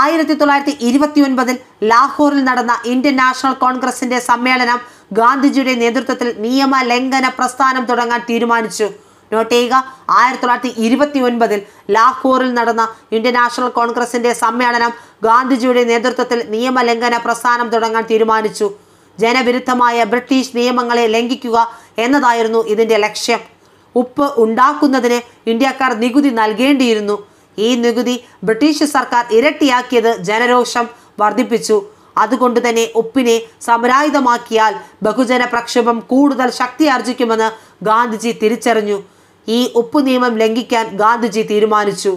ആയിരത്തി തൊള്ളായിരത്തി ഒൻപതിൽ ലാഹോറിൽ നടന്ന ഇന്ത്യൻ നാഷണൽ കോൺഗ്രസിന്റെ സമ്മേളനം ഗാന്ധിജിയുടെ നേതൃത്വത്തിൽ നിയമ ലംഘന പ്രസ്ഥാനം തുടങ്ങാൻ തീരുമാനിച്ചു നോട്ട് ചെയ്യുക ആയിരത്തി തൊള്ളായിരത്തി ഇരുപത്തി ഒൻപതിൽ ലാഹോറിൽ നടന്ന ഇന്ത്യൻ നാഷണൽ കോൺഗ്രസിന്റെ സമ്മേളനം ഗാന്ധിജിയുടെ നേതൃത്വത്തിൽ നിയമലംഘന പ്രസ്ഥാനം തുടങ്ങാൻ തീരുമാനിച്ചു ജനവിരുദ്ധമായ ബ്രിട്ടീഷ് നിയമങ്ങളെ ലംഘിക്കുക എന്നതായിരുന്നു ഇതിൻ്റെ ലക്ഷ്യം ഉപ്പ് ഉണ്ടാക്കുന്നതിന് ഇന്ത്യക്കാർ നികുതി നൽകേണ്ടിയിരുന്നു ഈ നികുതി ബ്രിട്ടീഷ് സർക്കാർ ഇരട്ടിയാക്കിയത് ജനരോഷം വർദ്ധിപ്പിച്ചു അതുകൊണ്ട് തന്നെ ഉപ്പിനെ സമരായുധമാക്കിയാൽ ബഹുജന പ്രക്ഷോഭം കൂടുതൽ ശക്തി ആർജിക്കുമെന്ന് ഗാന്ധിജി തിരിച്ചറിഞ്ഞു ഈ ഉപ്പ് നിയമം ലംഘിക്കാൻ ഗാന്ധിജി തീരുമാനിച്ചു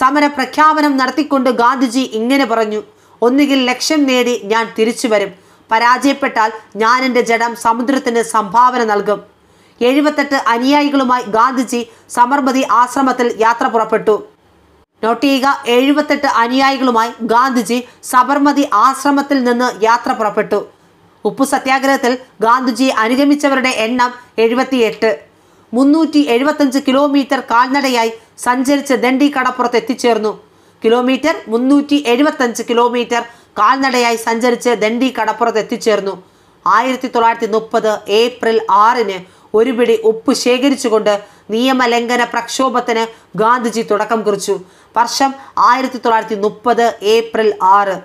സമര പ്രഖ്യാപനം നടത്തിക്കൊണ്ട് ഗാന്ധിജി ഇങ്ങനെ പറഞ്ഞു ഒന്നുകിൽ ലക്ഷ്യം നേടി ഞാൻ തിരിച്ചു വരും പരാജയപ്പെട്ടാൽ ഞാൻ എൻ്റെ ജഡം സമുദ്രത്തിന് സംഭാവന നൽകും എഴുപത്തെട്ട് അനുയായികളുമായി ഗാന്ധിജി സമർമതി ആശ്രമത്തിൽ യാത്ര പുറപ്പെട്ടു നോട്ട് ചെയ്യുക എഴുപത്തെട്ട് അനുയായികളുമായി ഗാന്ധിജി സബർമതി ആശ്രമത്തിൽ നിന്ന് യാത്ര പുറപ്പെട്ടു ഉപ്പു സത്യാഗ്രഹത്തിൽ ഗാന്ധിജി അനുഗമിച്ചവരുടെ എണ്ണം എഴുപത്തിയെട്ട് മുന്നൂറ്റി എഴുപത്തഞ്ച് കിലോമീറ്റർ കാൽനടയായി സഞ്ചരിച്ച് ദണ്ഡി കടപ്പുറത്ത് എത്തിച്ചേർന്നു കിലോമീറ്റർ മുന്നൂറ്റി എഴുപത്തഞ്ച് കിലോമീറ്റർ കാൽനടയായി സഞ്ചരിച്ച് ദണ്ഡി കടപ്പുറത്ത് എത്തിച്ചേർന്നു ആയിരത്തി തൊള്ളായിരത്തി മുപ്പത് ഏപ്രിൽ ആറിന് ഒരു പിടി ഉപ്പ് ശേഖരിച്ചുകൊണ്ട് നിയമലംഘന പ്രക്ഷോഭത്തിന് ഗാന്ധിജി തുടക്കം കുറിച്ചു വർഷം ആയിരത്തി തൊള്ളായിരത്തി മുപ്പത് ഏപ്രിൽ ആറ്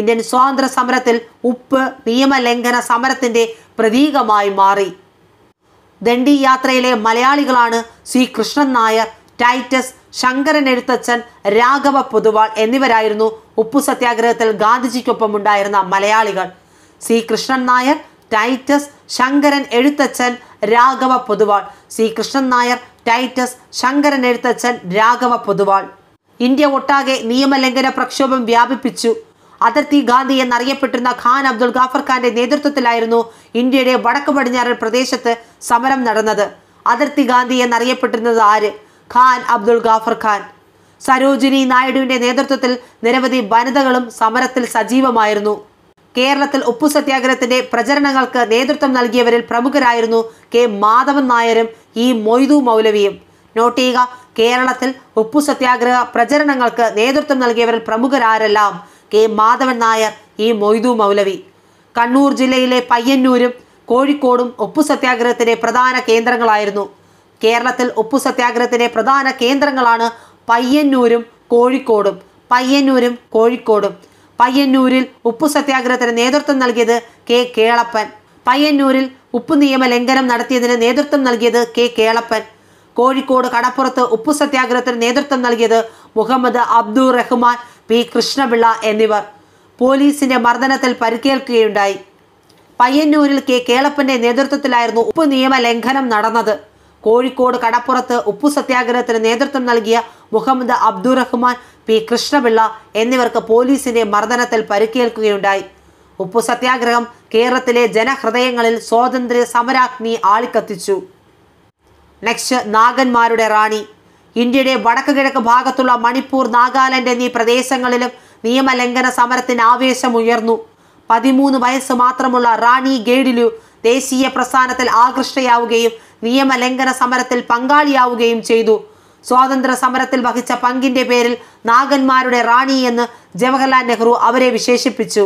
ഇന്ത്യൻ സ്വാതന്ത്ര്യ സമരത്തിൽ ഉപ്പ് നിയമലംഘന സമരത്തിന്റെ പ്രതീകമായി മാറി ദണ്ഡി യാത്രയിലെ മലയാളികളാണ് സി കൃഷ്ണൻ നായർ ടൈറ്റസ് ശങ്കരൻ എഴുത്തച്ഛൻ രാഘവ പൊതുവാൾ എന്നിവരായിരുന്നു ഉപ്പു സത്യാഗ്രഹത്തിൽ ഗാന്ധിജിക്കൊപ്പം ഉണ്ടായിരുന്ന മലയാളികൾ C Krishnan Nair Titus Sankaran Ezhuthachan Raghava Poduval C Krishnan Nair Titus Sankaran Ezhuthachan Raghava Poduval India ഒട്ടാകെ നിയമലംഘന പ്രക്ഷോഭം വ്യാപിപ്പിച്ചു അതിർത്തി ഗാന്ധി എന്നറിയപ്പെട്ടിരുന്ന ഖാൻ അബ്ദുൾ ഗാഫർ ഖാന്റെ നേതൃത്വത്തിലായിരുന്നു ഇന്ത്യയുടെ വടക്കു പടിഞ്ഞാറൻ പ്രദേശത്ത് സമരം നടന്നത് അതിർത്തി ഗാന്ധി എന്നറിയപ്പെട്ടിരുന്നത് ആര് ഖാൻ അബ്ദുൾ ഗാഫർ ഖാൻ സരോജിനി നായിഡുവിന്റെ നേതൃത്വത്തിൽ നിരവധി വനിതകളും സമരത്തിൽ സജീവമായിരുന്നു കേരളത്തിൽ ഉപ്പു സത്യാഗ്രഹത്തിന്റെ പ്രചരണങ്ങൾക്ക് നേതൃത്വം നൽകിയവരിൽ പ്രമുഖരായിരുന്നു കെ മാധവൻ നായരും ഇ മൊയ്തു മൗലവിയും നോട്ട് ചെയ്യുക കേരളത്തിൽ ഉപ്പു സത്യാഗ്രഹ പ്രചരണങ്ങൾക്ക് നേതൃത്വം നൽകിയവരിൽ പ്രമുഖരാരെല്ലാം കെ മാധവൻ നായർ ഇ മൊയ്തു മൗലവി കണ്ണൂർ ജില്ലയിലെ പയ്യന്നൂരും കോഴിക്കോടും ഉപ്പു സത്യാഗ്രഹത്തിന്റെ പ്രധാന കേന്ദ്രങ്ങളായിരുന്നു കേരളത്തിൽ ഉപ്പു സത്യാഗ്രഹത്തിന്റെ പ്രധാന കേന്ദ്രങ്ങളാണ് പയ്യന്നൂരും കോഴിക്കോടും പയ്യന്നൂരും കോഴിക്കോടും പയ്യന്നൂരിൽ ഉപ്പു സത്യാഗ്രഹത്തിന് നേതൃത്വം നൽകിയത് കെ കേളപ്പൻ പയ്യന്നൂരിൽ ഉപ്പ് നിയമ ലംഘനം നടത്തിയതിന് നേതൃത്വം നൽകിയത് കെ കേളപ്പൻ കോഴിക്കോട് കടപ്പുറത്ത് ഉപ്പു സത്യാഗ്രഹത്തിന് നേതൃത്വം നൽകിയത് മുഹമ്മദ് അബ്ദുൾ റഹ്മാൻ പി കൃഷ്ണപിള്ള എന്നിവർ പോലീസിന്റെ മർദ്ദനത്തിൽ പരിക്കേൽക്കുകയുണ്ടായി പയ്യന്നൂരിൽ കെ കേളപ്പന്റെ നേതൃത്വത്തിലായിരുന്നു ഉപ്പ് നിയമ ലംഘനം നടന്നത് കോഴിക്കോട് കടപ്പുറത്ത് ഉപ്പു സത്യാഗ്രഹത്തിന് നേതൃത്വം നൽകിയ മുഹമ്മദ് അബ്ദുറഹ്മാൻ പി കൃഷ്ണപിള്ള എന്നിവർക്ക് പോലീസിന്റെ മർദ്ദനത്തിൽ പരിക്കേൽക്കുകയുണ്ടായി ഉപ്പു സത്യാഗ്രഹം കേരളത്തിലെ ജനഹൃദയങ്ങളിൽ സ്വാതന്ത്ര്യ സമരാഗ്നി ആളിക്കത്തിച്ചു നെക്സ്റ്റ് നാഗന്മാരുടെ റാണി ഇന്ത്യയുടെ വടക്ക് കിഴക്ക് ഭാഗത്തുള്ള മണിപ്പൂർ നാഗാലാൻഡ് എന്നീ പ്രദേശങ്ങളിലും നിയമലംഘന സമരത്തിന് ആവേശമുയർന്നു പതിമൂന്ന് വയസ്സ് മാത്രമുള്ള റാണി ഗേഡിലു ദേശീയ പ്രസ്ഥാനത്തിൽ ആകൃഷ്ടയാവുകയും നിയമലംഘന സമരത്തിൽ പങ്കാളിയാവുകയും ചെയ്തു സ്വാതന്ത്ര്യ സമരത്തിൽ വഹിച്ച പങ്കിന്റെ പേരിൽ നാഗന്മാരുടെ റാണി എന്ന് ജവഹർലാൽ നെഹ്റു അവരെ വിശേഷിപ്പിച്ചു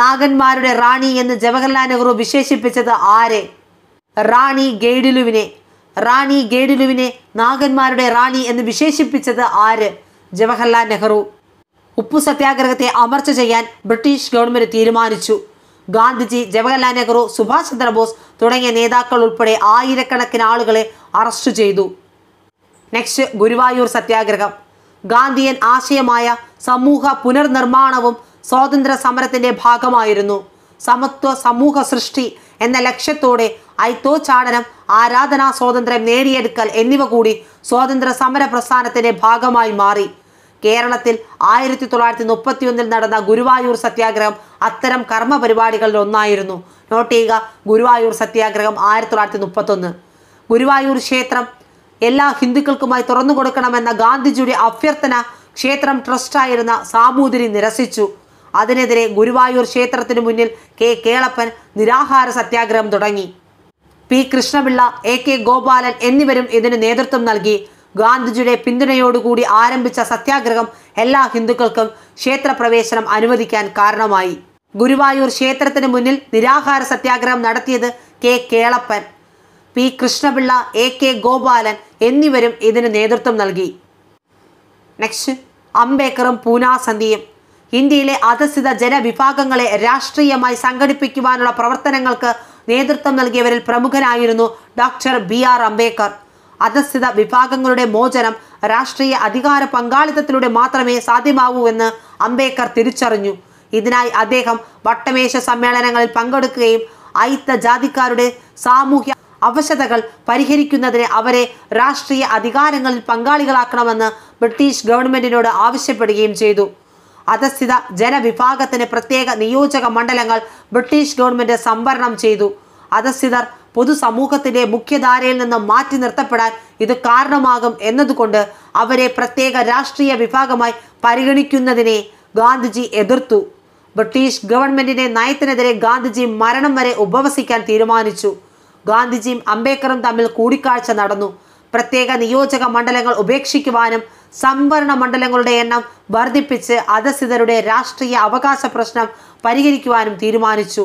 നാഗന്മാരുടെ റാണി എന്ന് ജവഹർലാൽ നെഹ്റു വിശേഷിപ്പിച്ചത് ആരെ റാണി ഗെയ്ഡിലുവിനെ റാണി ഗെയ്ഡിലുവിനെ നാഗന്മാരുടെ റാണി എന്ന് വിശേഷിപ്പിച്ചത് ആര് ജവഹർലാൽ നെഹ്റു ഉപ്പു സത്യാഗ്രഹത്തെ അമർച്ച ചെയ്യാൻ ബ്രിട്ടീഷ് ഗവൺമെന്റ് തീരുമാനിച്ചു ഗാന്ധിജി ജവഹർലാൽ നെഹ്റു സുഭാഷ് ചന്ദ്രബോസ് തുടങ്ങിയ നേതാക്കൾ ഉൾപ്പെടെ ആയിരക്കണക്കിന് ആളുകളെ അറസ്റ്റ് ചെയ്തു നെക്സ്റ്റ് ഗുരുവായൂർ സത്യാഗ്രഹം ഗാന്ധിയൻ ആശയമായ സമൂഹ പുനർനിർമ്മാണവും സ്വാതന്ത്ര്യ സമരത്തിന്റെ ഭാഗമായിരുന്നു സമത്വ സമൂഹ സൃഷ്ടി എന്ന ലക്ഷ്യത്തോടെ ഐത്തോച്ചാടനം ആരാധനാ സ്വാതന്ത്ര്യം നേടിയെടുക്കൽ എന്നിവ കൂടി സ്വാതന്ത്ര്യ സമര പ്രസ്ഥാനത്തിന്റെ ഭാഗമായി മാറി കേരളത്തിൽ ആയിരത്തി തൊള്ളായിരത്തി ഒന്നിൽ നടന്ന ഗുരുവായൂർ സത്യാഗ്രഹം അത്തരം കർമ്മ പരിപാടികളിൽ ഒന്നായിരുന്നു നോട്ട് ചെയ്യുക ഗുരുവായൂർ സത്യാഗ്രഹം ആയിരത്തി തൊള്ളായിരത്തി മുപ്പത്തൊന്ന് ഗുരുവായൂർ ക്ഷേത്രം എല്ലാ ഹിന്ദുക്കൾക്കുമായി തുറന്നു കൊടുക്കണമെന്ന ഗാന്ധിജിയുടെ അഭ്യർത്ഥന ക്ഷേത്രം ട്രസ്റ്റായിരുന്ന സാമൂതിരി നിരസിച്ചു അതിനെതിരെ ഗുരുവായൂർ ക്ഷേത്രത്തിനു മുന്നിൽ കെ കേളപ്പൻ നിരാഹാര സത്യാഗ്രഹം തുടങ്ങി P Krishnapillai A K Gopalan എന്നിവരും ഇതിന് നേതൃത്വം നൽകി ഗാന്ധിജിയുടെ പിന്തുണയോടുകൂടി ആരംഭിച്ച സത്യാഗ്രഹം എല്ലാ ഹിന്ദുക്കൾക്കും ക്ഷേത്രപ്രവേശനം അനുവദിക്കാൻ കാരണമായി ഗുരുവായൂർ ക്ഷേത്രത്തിന് മുന്നിൽ നിരാഹാര സത്യാഗ്രഹം നടത്തിയത് K Kelappan P Krishnapillai A K Gopalan എന്നിവരും ഇതിന് നേതൃത്വം നൽകി നെക്സ്റ്റ് അംബേക്കറും പൂനാസന്ധിയും ഇന്ത്യയിലെ അധസ്ഥിത ജനവിഭാഗങ്ങളെ രാഷ്ട്രീയമായി സംഘടിപ്പിക്കുവാനുള്ള പ്രവർത്തനങ്ങൾക്ക് നേതൃത്വം നൽകിയവരിൽ പ്രമുഖനായിരുന്നു ഡോക്ടർ ബി ആർ അംബേദ്കർ അധസ്ഥിത വിഭാഗങ്ങളുടെ മോചനം രാഷ്ട്രീയ അധികാര പങ്കാളിത്തത്തിലൂടെ മാത്രമേ സാധ്യമാവൂ എന്ന് അംബേദ്കർ തിരിച്ചറിഞ്ഞു ഇതിനായി അദ്ദേഹം വട്ടമേശ സമ്മേളനങ്ങളിൽ പങ്കെടുക്കുകയും അയിത്ത ജാതിക്കാരുടെ സാമൂഹ്യ അവശതകൾ പരിഹരിക്കുന്നതിന് അവരെ രാഷ്ട്രീയ അധികാരങ്ങളിൽ പങ്കാളികളാക്കണമെന്ന് ബ്രിട്ടീഷ് ഗവൺമെന്റിനോട് ആവശ്യപ്പെടുകയും ചെയ്തു അധസ്ഥിത ജനവിഭാഗത്തിന് പ്രത്യേക നിയോജക മണ്ഡലങ്ങൾ ബ്രിട്ടീഷ് ഗവൺമെന്റ് സംവരണം ചെയ്തു അധസ്ഥിതർ പൊതുസമൂഹത്തിന്റെ മുഖ്യധാരയിൽ നിന്ന് മാറ്റി നിർത്തപ്പെടാൻ ഇത് കാരണമാകും എന്നതുകൊണ്ട് അവരെ പ്രത്യേക രാഷ്ട്രീയ വിഭാഗമായി പരിഗണിക്കുന്നതിനെ ഗാന്ധിജി എതിർത്തു ബ്രിട്ടീഷ് ഗവൺമെന്റിന്റെ നയത്തിനെതിരെ ഗാന്ധിജി മരണം വരെ ഉപവസിക്കാൻ തീരുമാനിച്ചു ഗാന്ധിജിയും അംബേദ്കറും തമ്മിൽ കൂടിക്കാഴ്ച നടന്നു പ്രത്യേക നിയോജക മണ്ഡലങ്ങൾ ഉപേക്ഷിക്കുവാനും സംവരണ മണ്ഡലങ്ങളുടെ എണ്ണം വർദ്ധിപ്പിച്ച് അധസ്ഥിതരുടെ രാഷ്ട്രീയ അവകാശ പ്രശ്നം പരിഹരിക്കുവാനും തീരുമാനിച്ചു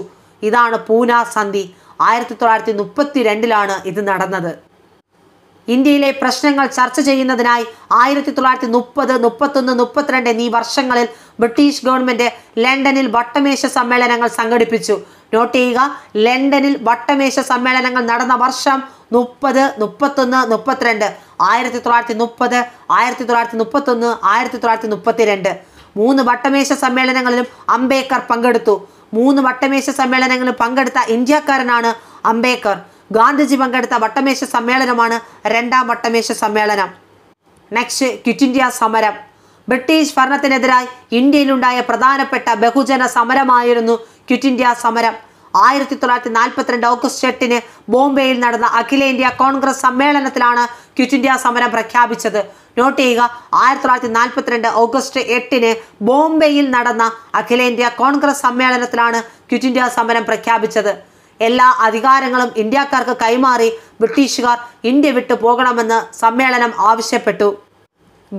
ഇതാണ് പൂന സന്ധി ആയിരത്തി തൊള്ളായിരത്തി മുപ്പത്തി രണ്ടിലാണ് ഇത് നടന്നത് ഇന്ത്യയിലെ പ്രശ്നങ്ങൾ ചർച്ച ചെയ്യുന്നതിനായി ആയിരത്തി തൊള്ളായിരത്തി മുപ്പത് മുപ്പത്തൊന്ന് മുപ്പത്തിരണ്ട് എന്നീ വർഷങ്ങളിൽ ബ്രിട്ടീഷ് ഗവൺമെന്റ് ലണ്ടനിൽ വട്ടമേശ സമ്മേളനങ്ങൾ സംഘടിപ്പിച്ചു നോട്ട് ചെയ്യുക ലണ്ടനിൽ വട്ടമേശ സമ്മേളനങ്ങൾ നടന്ന വർഷം മുപ്പത് മുപ്പത്തൊന്ന് മുപ്പത്തിരണ്ട് ആയിരത്തി തൊള്ളായിരത്തി മുപ്പത് ആയിരത്തി തൊള്ളായിരത്തി മുപ്പത്തൊന്ന് ആയിരത്തി തൊള്ളായിരത്തി മുപ്പത്തിരണ്ട് മൂന്ന് വട്ടമേശ സമ്മേളനങ്ങളിലും അംബേദ്കർ പങ്കെടുത്തു മൂന്ന് വട്ടമേശ സമ്മേളനങ്ങളിൽ പങ്കെടുത്ത ഇന്ത്യക്കാരനാണ് അംബേദ്കർ ഗാന്ധിജി പങ്കെടുത്ത വട്ടമേശ സമ്മേളനമാണ് രണ്ടാം വട്ടമേശ സമ്മേളനം നെക്സ്റ്റ് ക്വിറ്റ് ഇന്ത്യ സമരം ബ്രിട്ടീഷ് ഭരണത്തിനെതിരായി ഇന്ത്യയിലുണ്ടായ പ്രധാനപ്പെട്ട ബഹുജന സമരമായിരുന്നു ക്വിറ്റ് ഇന്ത്യ സമരം ആയിരത്തി തൊള്ളായിരത്തി നാൽപ്പത്തിരണ്ട് ഓഗസ്റ്റ് എട്ടിന് ബോംബെയിൽ നടന്ന അഖിലേന്ത്യാ കോൺഗ്രസ് സമ്മേളനത്തിലാണ് ക്വിറ്റ് ഇന്ത്യ സമരം പ്രഖ്യാപിച്ചത് നോട്ട് ചെയ്യുക ആയിരത്തി തൊള്ളായിരത്തി നാൽപ്പത്തിരണ്ട് ഓഗസ്റ്റ് എട്ടിന് ബോംബെയിൽ നടന്ന അഖിലേന്ത്യാ കോൺഗ്രസ് സമ്മേളനത്തിലാണ് ക്വിറ്റ് ഇന്ത്യ സമരം പ്രഖ്യാപിച്ചത് എല്ലാ അധികാരങ്ങളും ഇന്ത്യക്കാർക്ക് കൈമാറി ബ്രിട്ടീഷുകാർ ഇന്ത്യ വിട്ടു പോകണമെന്ന് സമ്മേളനം ആവശ്യപ്പെട്ടു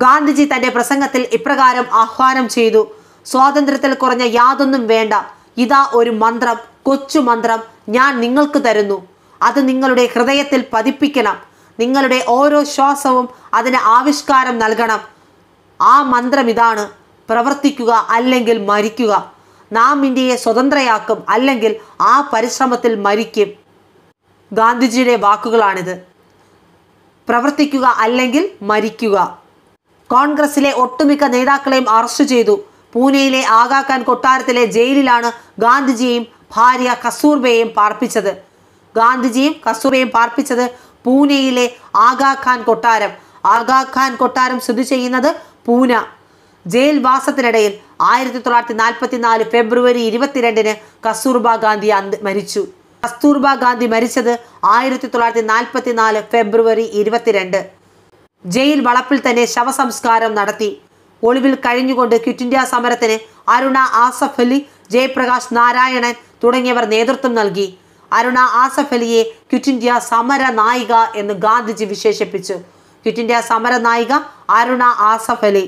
ഗാന്ധിജി തന്റെ പ്രസംഗത്തിൽ ഇപ്രകാരം ആഹ്വാനം ചെയ്തു സ്വാതന്ത്ര്യത്തിൽ കുറഞ്ഞ യാതൊന്നും വേണ്ട ഇതാ ഒരു മന്ത്രം കൊച്ചു മന്ത്രം ഞാൻ നിങ്ങൾക്ക് തരുന്നു അത് നിങ്ങളുടെ ഹൃദയത്തിൽ പതിപ്പിക്കണം നിങ്ങളുടെ ഓരോ ശ്വാസവും അതിന് ആവിഷ്കാരം നൽകണം ആ മന്ത്രം ഇതാണ് പ്രവർത്തിക്കുക അല്ലെങ്കിൽ മരിക്കുക നാം ഇന്ത്യയെ സ്വതന്ത്രയാക്കും അല്ലെങ്കിൽ ആ പരിശ്രമത്തിൽ മരിക്കും ഗാന്ധിജിയുടെ വാക്കുകളാണിത് പ്രവർത്തിക്കുക അല്ലെങ്കിൽ മരിക്കുക കോൺഗ്രസിലെ ഒട്ടുമിക്ക നേതാക്കളെയും അറസ്റ്റ് ചെയ്തു പൂനെയിലെ ആഗാഖാൻ കൊട്ടാരത്തിലെ ജയിലിലാണ് ഗാന്ധിജിയെയും ഭാര്യ കസൂർബയെയും പാർപ്പിച്ചത് ഗാന്ധിജിയും കസൂർബയും പാർപ്പിച്ചത് പൂനെയിലെ ആഗാഖാൻ കൊട്ടാരം ആഗാഖാൻ കൊട്ടാരം സ്ഥിതി ചെയ്യുന്നത് പൂന ജയിൽവാസത്തിനിടയിൽ ആയിരത്തി തൊള്ളായിരത്തി നാൽപ്പത്തി നാല് ഫെബ്രുവരി ഇരുപത്തിരണ്ടിന് കസ്തൂർബ ഗാന്ധി മരിച്ചു കസ്തൂർബ ഗാന്ധി മരിച്ചത് ആയിരത്തി തൊള്ളായിരത്തി നാൽപ്പത്തി നാല് ഫെബ്രുവരി ഇരുപത്തിരണ്ട് ജയിൽ വളപ്പിൽ തന്നെ ശവസംസ്കാരം നടത്തി ഒളിവിൽ കഴിഞ്ഞുകൊണ്ട് ക്വിറ്റ് ഇന്ത്യ സമരത്തിന് അരുണ ആസഫ് അലി ജയപ്രകാശ് നാരായണൻ തുടങ്ങിയവർ നേതൃത്വം നൽകി അരുണ ആസഫ് അലിയെ ക്വിറ്റ് ഇന്ത്യ സമര നായിക എന്ന് ഗാന്ധിജി വിശേഷിപ്പിച്ചു ക്വിറ്റ് ഇന്ത്യ സമര നായിക അരുണ ആസഫ് അലി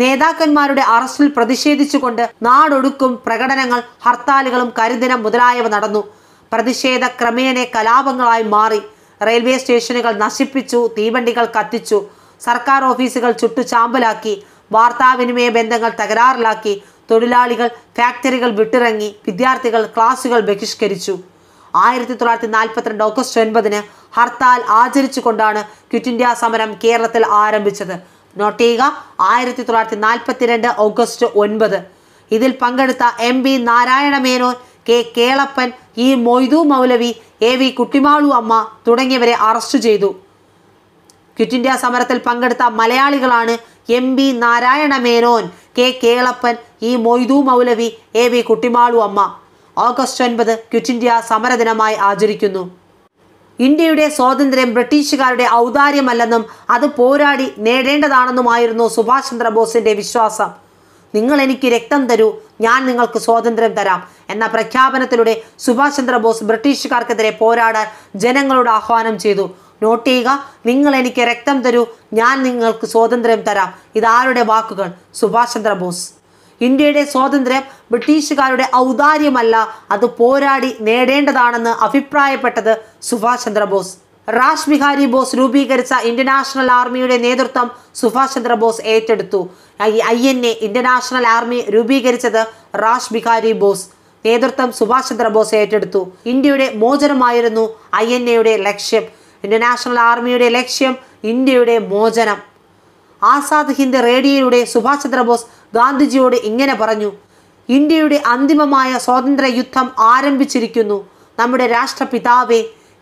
നേതാക്കന്മാരുടെ അറസ്റ്റിൽ പ്രതിഷേധിച്ചുകൊണ്ട് നാടൊടുക്കും പ്രകടനങ്ങൾ ഹർത്താലുകളും കരിദിനം മുതലായവ നടന്നു പ്രതിഷേധ ക്രമേണ കലാപങ്ങളായി മാറി റെയിൽവേ സ്റ്റേഷനുകൾ നശിപ്പിച്ചു തീവണ്ടികൾ കത്തിച്ചു സർക്കാർ ഓഫീസുകൾ ചുട്ടു ചാമ്പലാക്കി വാർത്താവിനിമയ ബന്ധങ്ങൾ തകരാറിലാക്കി തൊഴിലാളികൾ ഫാക്ടറികൾ വിട്ടിറങ്ങി വിദ്യാർത്ഥികൾ ക്ലാസുകൾ ബഹിഷ്കരിച്ചു ആയിരത്തി തൊള്ളായിരത്തി നാൽപ്പത്തിരണ്ട് ഓഗസ്റ്റ് ഒൻപതിന് ഹർത്താൽ കൊണ്ടാണ് ക്വിറ്റ് ഇന്ത്യ സമരം കേരളത്തിൽ ആരംഭിച്ചത് നോട്ട് ചെയ്യുക ആയിരത്തി തൊള്ളായിരത്തി നാൽപ്പത്തിരണ്ട് ഓഗസ്റ്റ് ഒൻപത് ഇതിൽ പങ്കെടുത്ത M P Narayana Menon K Kelappan E Moidu Maulavi A V Kuttimalu Amma തുടങ്ങിയവരെ അറസ്റ്റ് ചെയ്തു ക്വിറ്റ് ഇന്ത്യ സമരത്തിൽ പങ്കെടുത്ത മലയാളികളാണ് M P Narayana Menon K Kelappan E Moidu Maulavi A V Kuttimalu Amma August ഒൻപത് ക്വിറ്റ് ഇന്ത്യ സമരദിനമായി ആചരിക്കുന്നു ഇന്ത്യയുടെ സ്വാതന്ത്ര്യം ബ്രിട്ടീഷുകാരുടെ ഔദാര്യമല്ലെന്നും അത് പോരാടി നേടേണ്ടതാണെന്നുമായിരുന്നു സുഭാഷ് ചന്ദ്രബോസിന്റെ വിശ്വാസം നിങ്ങൾ എനിക്ക് രക്തം തരൂ ഞാൻ നിങ്ങൾക്ക് സ്വാതന്ത്ര്യം തരാം എന്ന പ്രഖ്യാപനത്തിലൂടെ സുഭാഷ് ചന്ദ്രബോസ് ബ്രിട്ടീഷുകാർക്കെതിരെ പോരാടാൻ ജനങ്ങളോട് ആഹ്വാനം ചെയ്തു നോട്ട് ചെയ്യുക നിങ്ങൾ എനിക്ക് രക്തം തരൂ ഞാൻ നിങ്ങൾക്ക് സ്വാതന്ത്ര്യം തരാം ഇതാരുടെ വാക്കുകൾ സുഭാഷ് ചന്ദ്രബോസ് ഇന്ത്യയുടെ സ്വാതന്ത്ര്യം ബ്രിട്ടീഷുകാരുടെ ഔദാര്യമല്ല അത് പോരാടി നേടേണ്ടതാണെന്ന് അഭിപ്രായപ്പെട്ടത് സുഭാഷ് ചന്ദ്രബോസ് റാഷ് ബിഹാരി ബോസ് രൂപീകരിച്ച ഇന്ത്യൻ നാഷണൽ ആർമിയുടെ നേതൃത്വം സുഭാഷ് ചന്ദ്രബോസ് ഏറ്റെടുത്തു I N A Indian National Army രൂപീകരിച്ചത് റാഷ് ബിഹാരി ബോസ് നേതൃത്വം സുഭാഷ് ചന്ദ്രബോസ് ഏറ്റെടുത്തു ഇന്ത്യയുടെ മോചനമായിരുന്നു ഐ എൻ എയുടെ ലക്ഷ്യം ഇന്ത്യൻ നാഷണൽ ആർമിയുടെ ലക്ഷ്യം ഇന്ത്യയുടെ മോചനം ആസാദ് ഹിന്ദ് റേഡിയോയിലൂടെ സുഭാഷ് ചന്ദ്രബോസ് ഗാന്ധിജിയോട് ഇങ്ങനെ പറഞ്ഞു ഇന്ത്യയുടെ അന്തിമമായ സ്വാതന്ത്ര്യ യുദ്ധം ആരംഭിച്ചിരിക്കുന്നു നമ്മുടെ രാഷ്ട്രപിതാവേ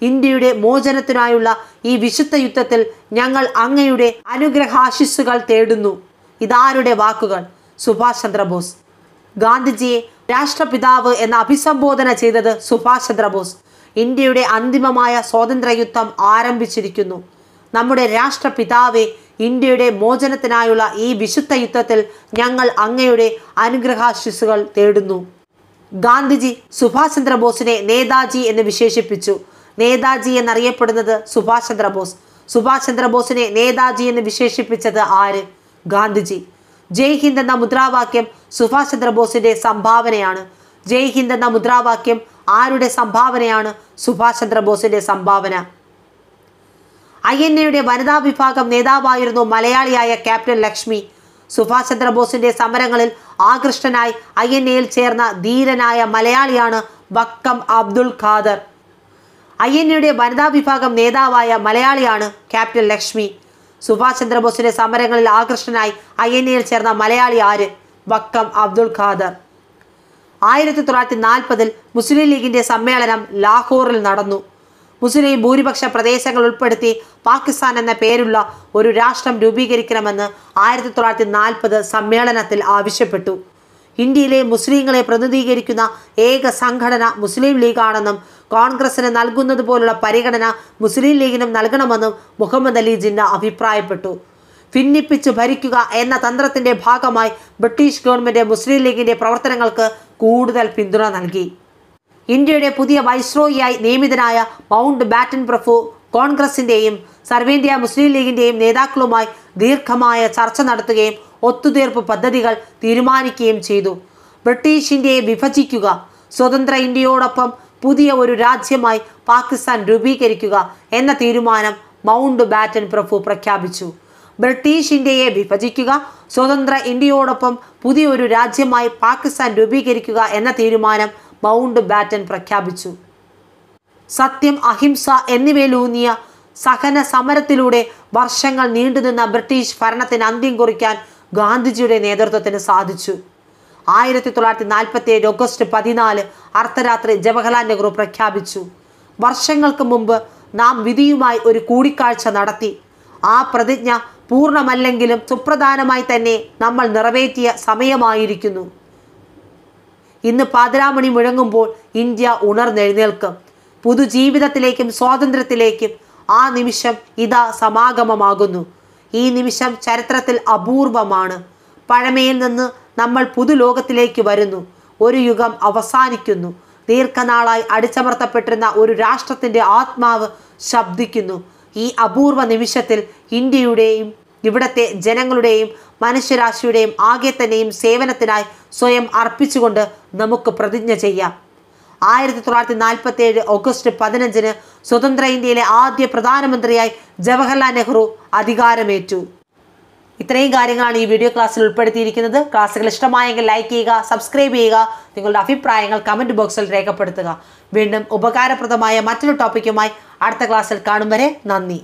ഇന്ത്യയുടെ മോചനത്തിനായുള്ള ഈ വിശുദ്ധ യുദ്ധത്തിൽ ഞങ്ങൾ അങ്ങയുടെ അനുഗ്രഹാശിസ്സുകൾ തേടുന്നു ഇതാരുടെ വാക്കുകൾ സുഭാഷ് ചന്ദ്രബോസ് ഗാന്ധിജിയെ രാഷ്ട്രപിതാവ് എന്ന് അഭിസംബോധന ചെയ്തത് സുഭാഷ് ചന്ദ്രബോസ് ഇന്ത്യയുടെ അന്തിമമായ സ്വാതന്ത്ര്യ യുദ്ധം ആരംഭിച്ചിരിക്കുന്നു നമ്മുടെ രാഷ്ട്രപിതാവെ ഇന്ത്യയുടെ മോചനത്തിനായുള്ള ഈ വിശുദ്ധ യുദ്ധത്തിൽ ഞങ്ങൾ അങ്ങയുടെ അനുഗ്രഹാശിസുകൾ തേടുന്നു ഗാന്ധിജി സുഭാഷ് ചന്ദ്രബോസിനെ നേതാജി എന്ന് വിശേഷിപ്പിച്ചു നേതാജി എന്നറിയപ്പെടുന്നത് സുഭാഷ് ചന്ദ്രബോസ് സുഭാഷ് ചന്ദ്രബോസിനെ നേതാജി എന്ന് വിശേഷിപ്പിച്ചത് ആര് ഗാന്ധിജി ജയ് ഹിന്ദ് എന്ന മുദ്രാവാക്യം സുഭാഷ് ചന്ദ്രബോസിന്റെ സംഭാവനയാണ് ജയ് ഹിന്ദ് എന്ന മുദ്രാവാക്യം ആരുടെ സംഭാവനയാണ് സുഭാഷ് ചന്ദ്രബോസിന്റെ സംഭാവന ഐ എൻ എയുടെ വനിതാ വിഭാഗം നേതാവായിരുന്നു മലയാളിയായ ക്യാപ്റ്റൻ ലക്ഷ്മി സുഭാഷ് ചന്ദ്രബോസിന്റെ സമരങ്ങളിൽ ആകൃഷ്ടനായി ഐ എൻ എയിൽ ചേർന്ന ധീരനായ മലയാളിയാണ് വക്കം അബ്ദുൾ ഖാദർ ഐ എൻ എയുടെ വനിതാ വിഭാഗം നേതാവായ മലയാളിയാണ് ക്യാപ്റ്റൻ ലക്ഷ്മി സുഭാഷ് ചന്ദ്രബോസിന്റെ സമരങ്ങളിൽ ആകൃഷ്ടനായി ഐ എൻ എയിൽ ചേർന്ന മലയാളി ആര് വക്കം അബ്ദുൾ ഖാദർ ആയിരത്തി തൊള്ളായിരത്തി നാൽപ്പതിൽ മുസ്ലിം ലീഗിന്റെ സമ്മേളനം ലാഹോറിൽ നടന്നു മുസ്ലിം ഭൂരിപക്ഷ പ്രദേശങ്ങൾ ഉൾപ്പെടുത്തി പാകിസ്ഥാൻ എന്ന പേരുള്ള ഒരു രാഷ്ട്രം രൂപീകരിക്കണമെന്ന് ആയിരത്തി തൊള്ളായിരത്തി നാൽപ്പത് സമ്മേളനത്തിൽ ആവശ്യപ്പെട്ടു ഇന്ത്യയിലെ മുസ്ലിങ്ങളെ പ്രതിനിധീകരിക്കുന്ന ഏക സംഘടന മുസ്ലിം ലീഗാണെന്നും കോൺഗ്രസിന് നൽകുന്നത് പോലുള്ള പരിഗണന മുസ്ലിം ലീഗിനും നൽകണമെന്നും മുഹമ്മദ് അലി ജിന്ന അഭിപ്രായപ്പെട്ടു ഭിന്നിപ്പിച്ച് ഭരിക്കുക എന്ന തന്ത്രത്തിന്റെ ഭാഗമായി ബ്രിട്ടീഷ് ഗവൺമെന്റ് മുസ്ലിം ലീഗിന്റെ പ്രവർത്തനങ്ങൾക്ക് കൂടുതൽ പിന്തുണ നൽകി ഇന്ത്യയുടെ പുതിയ വൈസ്രോയിയായി നിയമിതനായ മൗണ്ട് ബാറ്റൻ പ്രഫു കോൺഗ്രസിൻ്റെയും സർവേന്ത്യ മുസ്ലിം ലീഗിൻ്റെയും നേതാക്കളുമായി ദീർഘമായ ചർച്ച നടത്തുകയും ഒത്തുതീർപ്പ് പദ്ധതികൾ തീരുമാനിക്കുകയും ചെയ്തു ബ്രിട്ടീഷ് ഇന്ത്യയെ വിഭജിക്കുക സ്വതന്ത്ര ഇന്ത്യയോടൊപ്പം പുതിയ ഒരു രാജ്യമായി പാകിസ്ഥാൻ രൂപീകരിക്കുക എന്ന തീരുമാനം മൗണ്ട് ബാറ്റൻ പ്രഭു പ്രഖ്യാപിച്ചു ബ്രിട്ടീഷ് ഇന്ത്യയെ വിഭജിക്കുക സ്വതന്ത്ര ഇന്ത്യയോടൊപ്പം പുതിയൊരു രാജ്യമായി പാകിസ്ഥാൻ രൂപീകരിക്കുക എന്ന തീരുമാനം ബൗണ്ട് ബാറ്റൻ പ്രഖ്യാപിച്ചു സത്യം അഹിംസ എന്നിവയിലൂന്നിയ സഹന സമരത്തിലൂടെ വർഷങ്ങൾ നീണ്ടുനിന്ന ബ്രിട്ടീഷ് ഭരണത്തിന് അന്ത്യം കുറിക്കാൻ ഗാന്ധിജിയുടെ നേതൃത്വത്തിന് സാധിച്ചു ആയിരത്തി തൊള്ളായിരത്തി നാൽപ്പത്തി ഏഴ് ഓഗസ്റ്റ് പതിനാല് അർദ്ധരാത്രി ജവഹർലാൽ നെഹ്റു പ്രഖ്യാപിച്ചു വർഷങ്ങൾക്ക് മുമ്പ് നാം വിധിയുമായി ഒരു കൂടിക്കാഴ്ച നടത്തി ആ പ്രതിജ്ഞ പൂർണ്ണമല്ലെങ്കിലും സുപ്രധാനമായി തന്നെ നമ്മൾ നിറവേറ്റിയ സമയമായിരിക്കുന്നു ഇന്ന് പാതിരാമണി മുഴങ്ങുമ്പോൾ ഇന്ത്യ ഉണർന്നെഴുന്നേൽക്കും പുതുജീവിതത്തിലേക്കും സ്വാതന്ത്ര്യത്തിലേക്കും ആ നിമിഷം ഇതാ സമാഗമമാകുന്നു ഈ നിമിഷം ചരിത്രത്തിൽ അപൂർവമാണ് പഴമയിൽ നിന്ന് നമ്മൾ പുതുലോകത്തിലേക്ക് വരുന്നു ഒരു യുഗം അവസാനിക്കുന്നു ദീർഘനാളായി അടിച്ചമർത്തപ്പെട്ടിരുന്ന ഒരു രാഷ്ട്രത്തിൻ്റെ ആത്മാവ് ശബ്ദിക്കുന്നു ഈ അപൂർവ നിമിഷത്തിൽ ഇന്ത്യയുടെയും ഇവിടത്തെ ജനങ്ങളുടെയും മനുഷ്യരാശിയുടെയും ആകെ തന്നെയും സേവനത്തിനായി സ്വയം അർപ്പിച്ചുകൊണ്ട് നമുക്ക് പ്രതിജ്ഞ ചെയ്യാം ആയിരത്തി തൊള്ളായിരത്തി നാൽപ്പത്തി ഏഴ് ഓഗസ്റ്റ് പതിനഞ്ചിന് സ്വതന്ത്ര ഇന്ത്യയിലെ ആദ്യ പ്രധാനമന്ത്രിയായി ജവഹർലാൽ നെഹ്റു അധികാരമേറ്റു ഇത്രയും കാര്യങ്ങളാണ് ഈ വീഡിയോ ക്ലാസ്സിൽ ഉൾപ്പെടുത്തിയിരിക്കുന്നത് ക്ലാസ്സുകൾ ഇഷ്ടമായെങ്കിൽ ലൈക്ക് ചെയ്യുക സബ്സ്ക്രൈബ് ചെയ്യുക നിങ്ങളുടെ അഭിപ്രായങ്ങൾ കമൻറ്റ് ബോക്സിൽ രേഖപ്പെടുത്തുക വീണ്ടും ഉപകാരപ്രദമായ മറ്റൊരു ടോപ്പിക്കുമായി അടുത്ത ക്ലാസ്സിൽ കാണും വരെ നന്ദി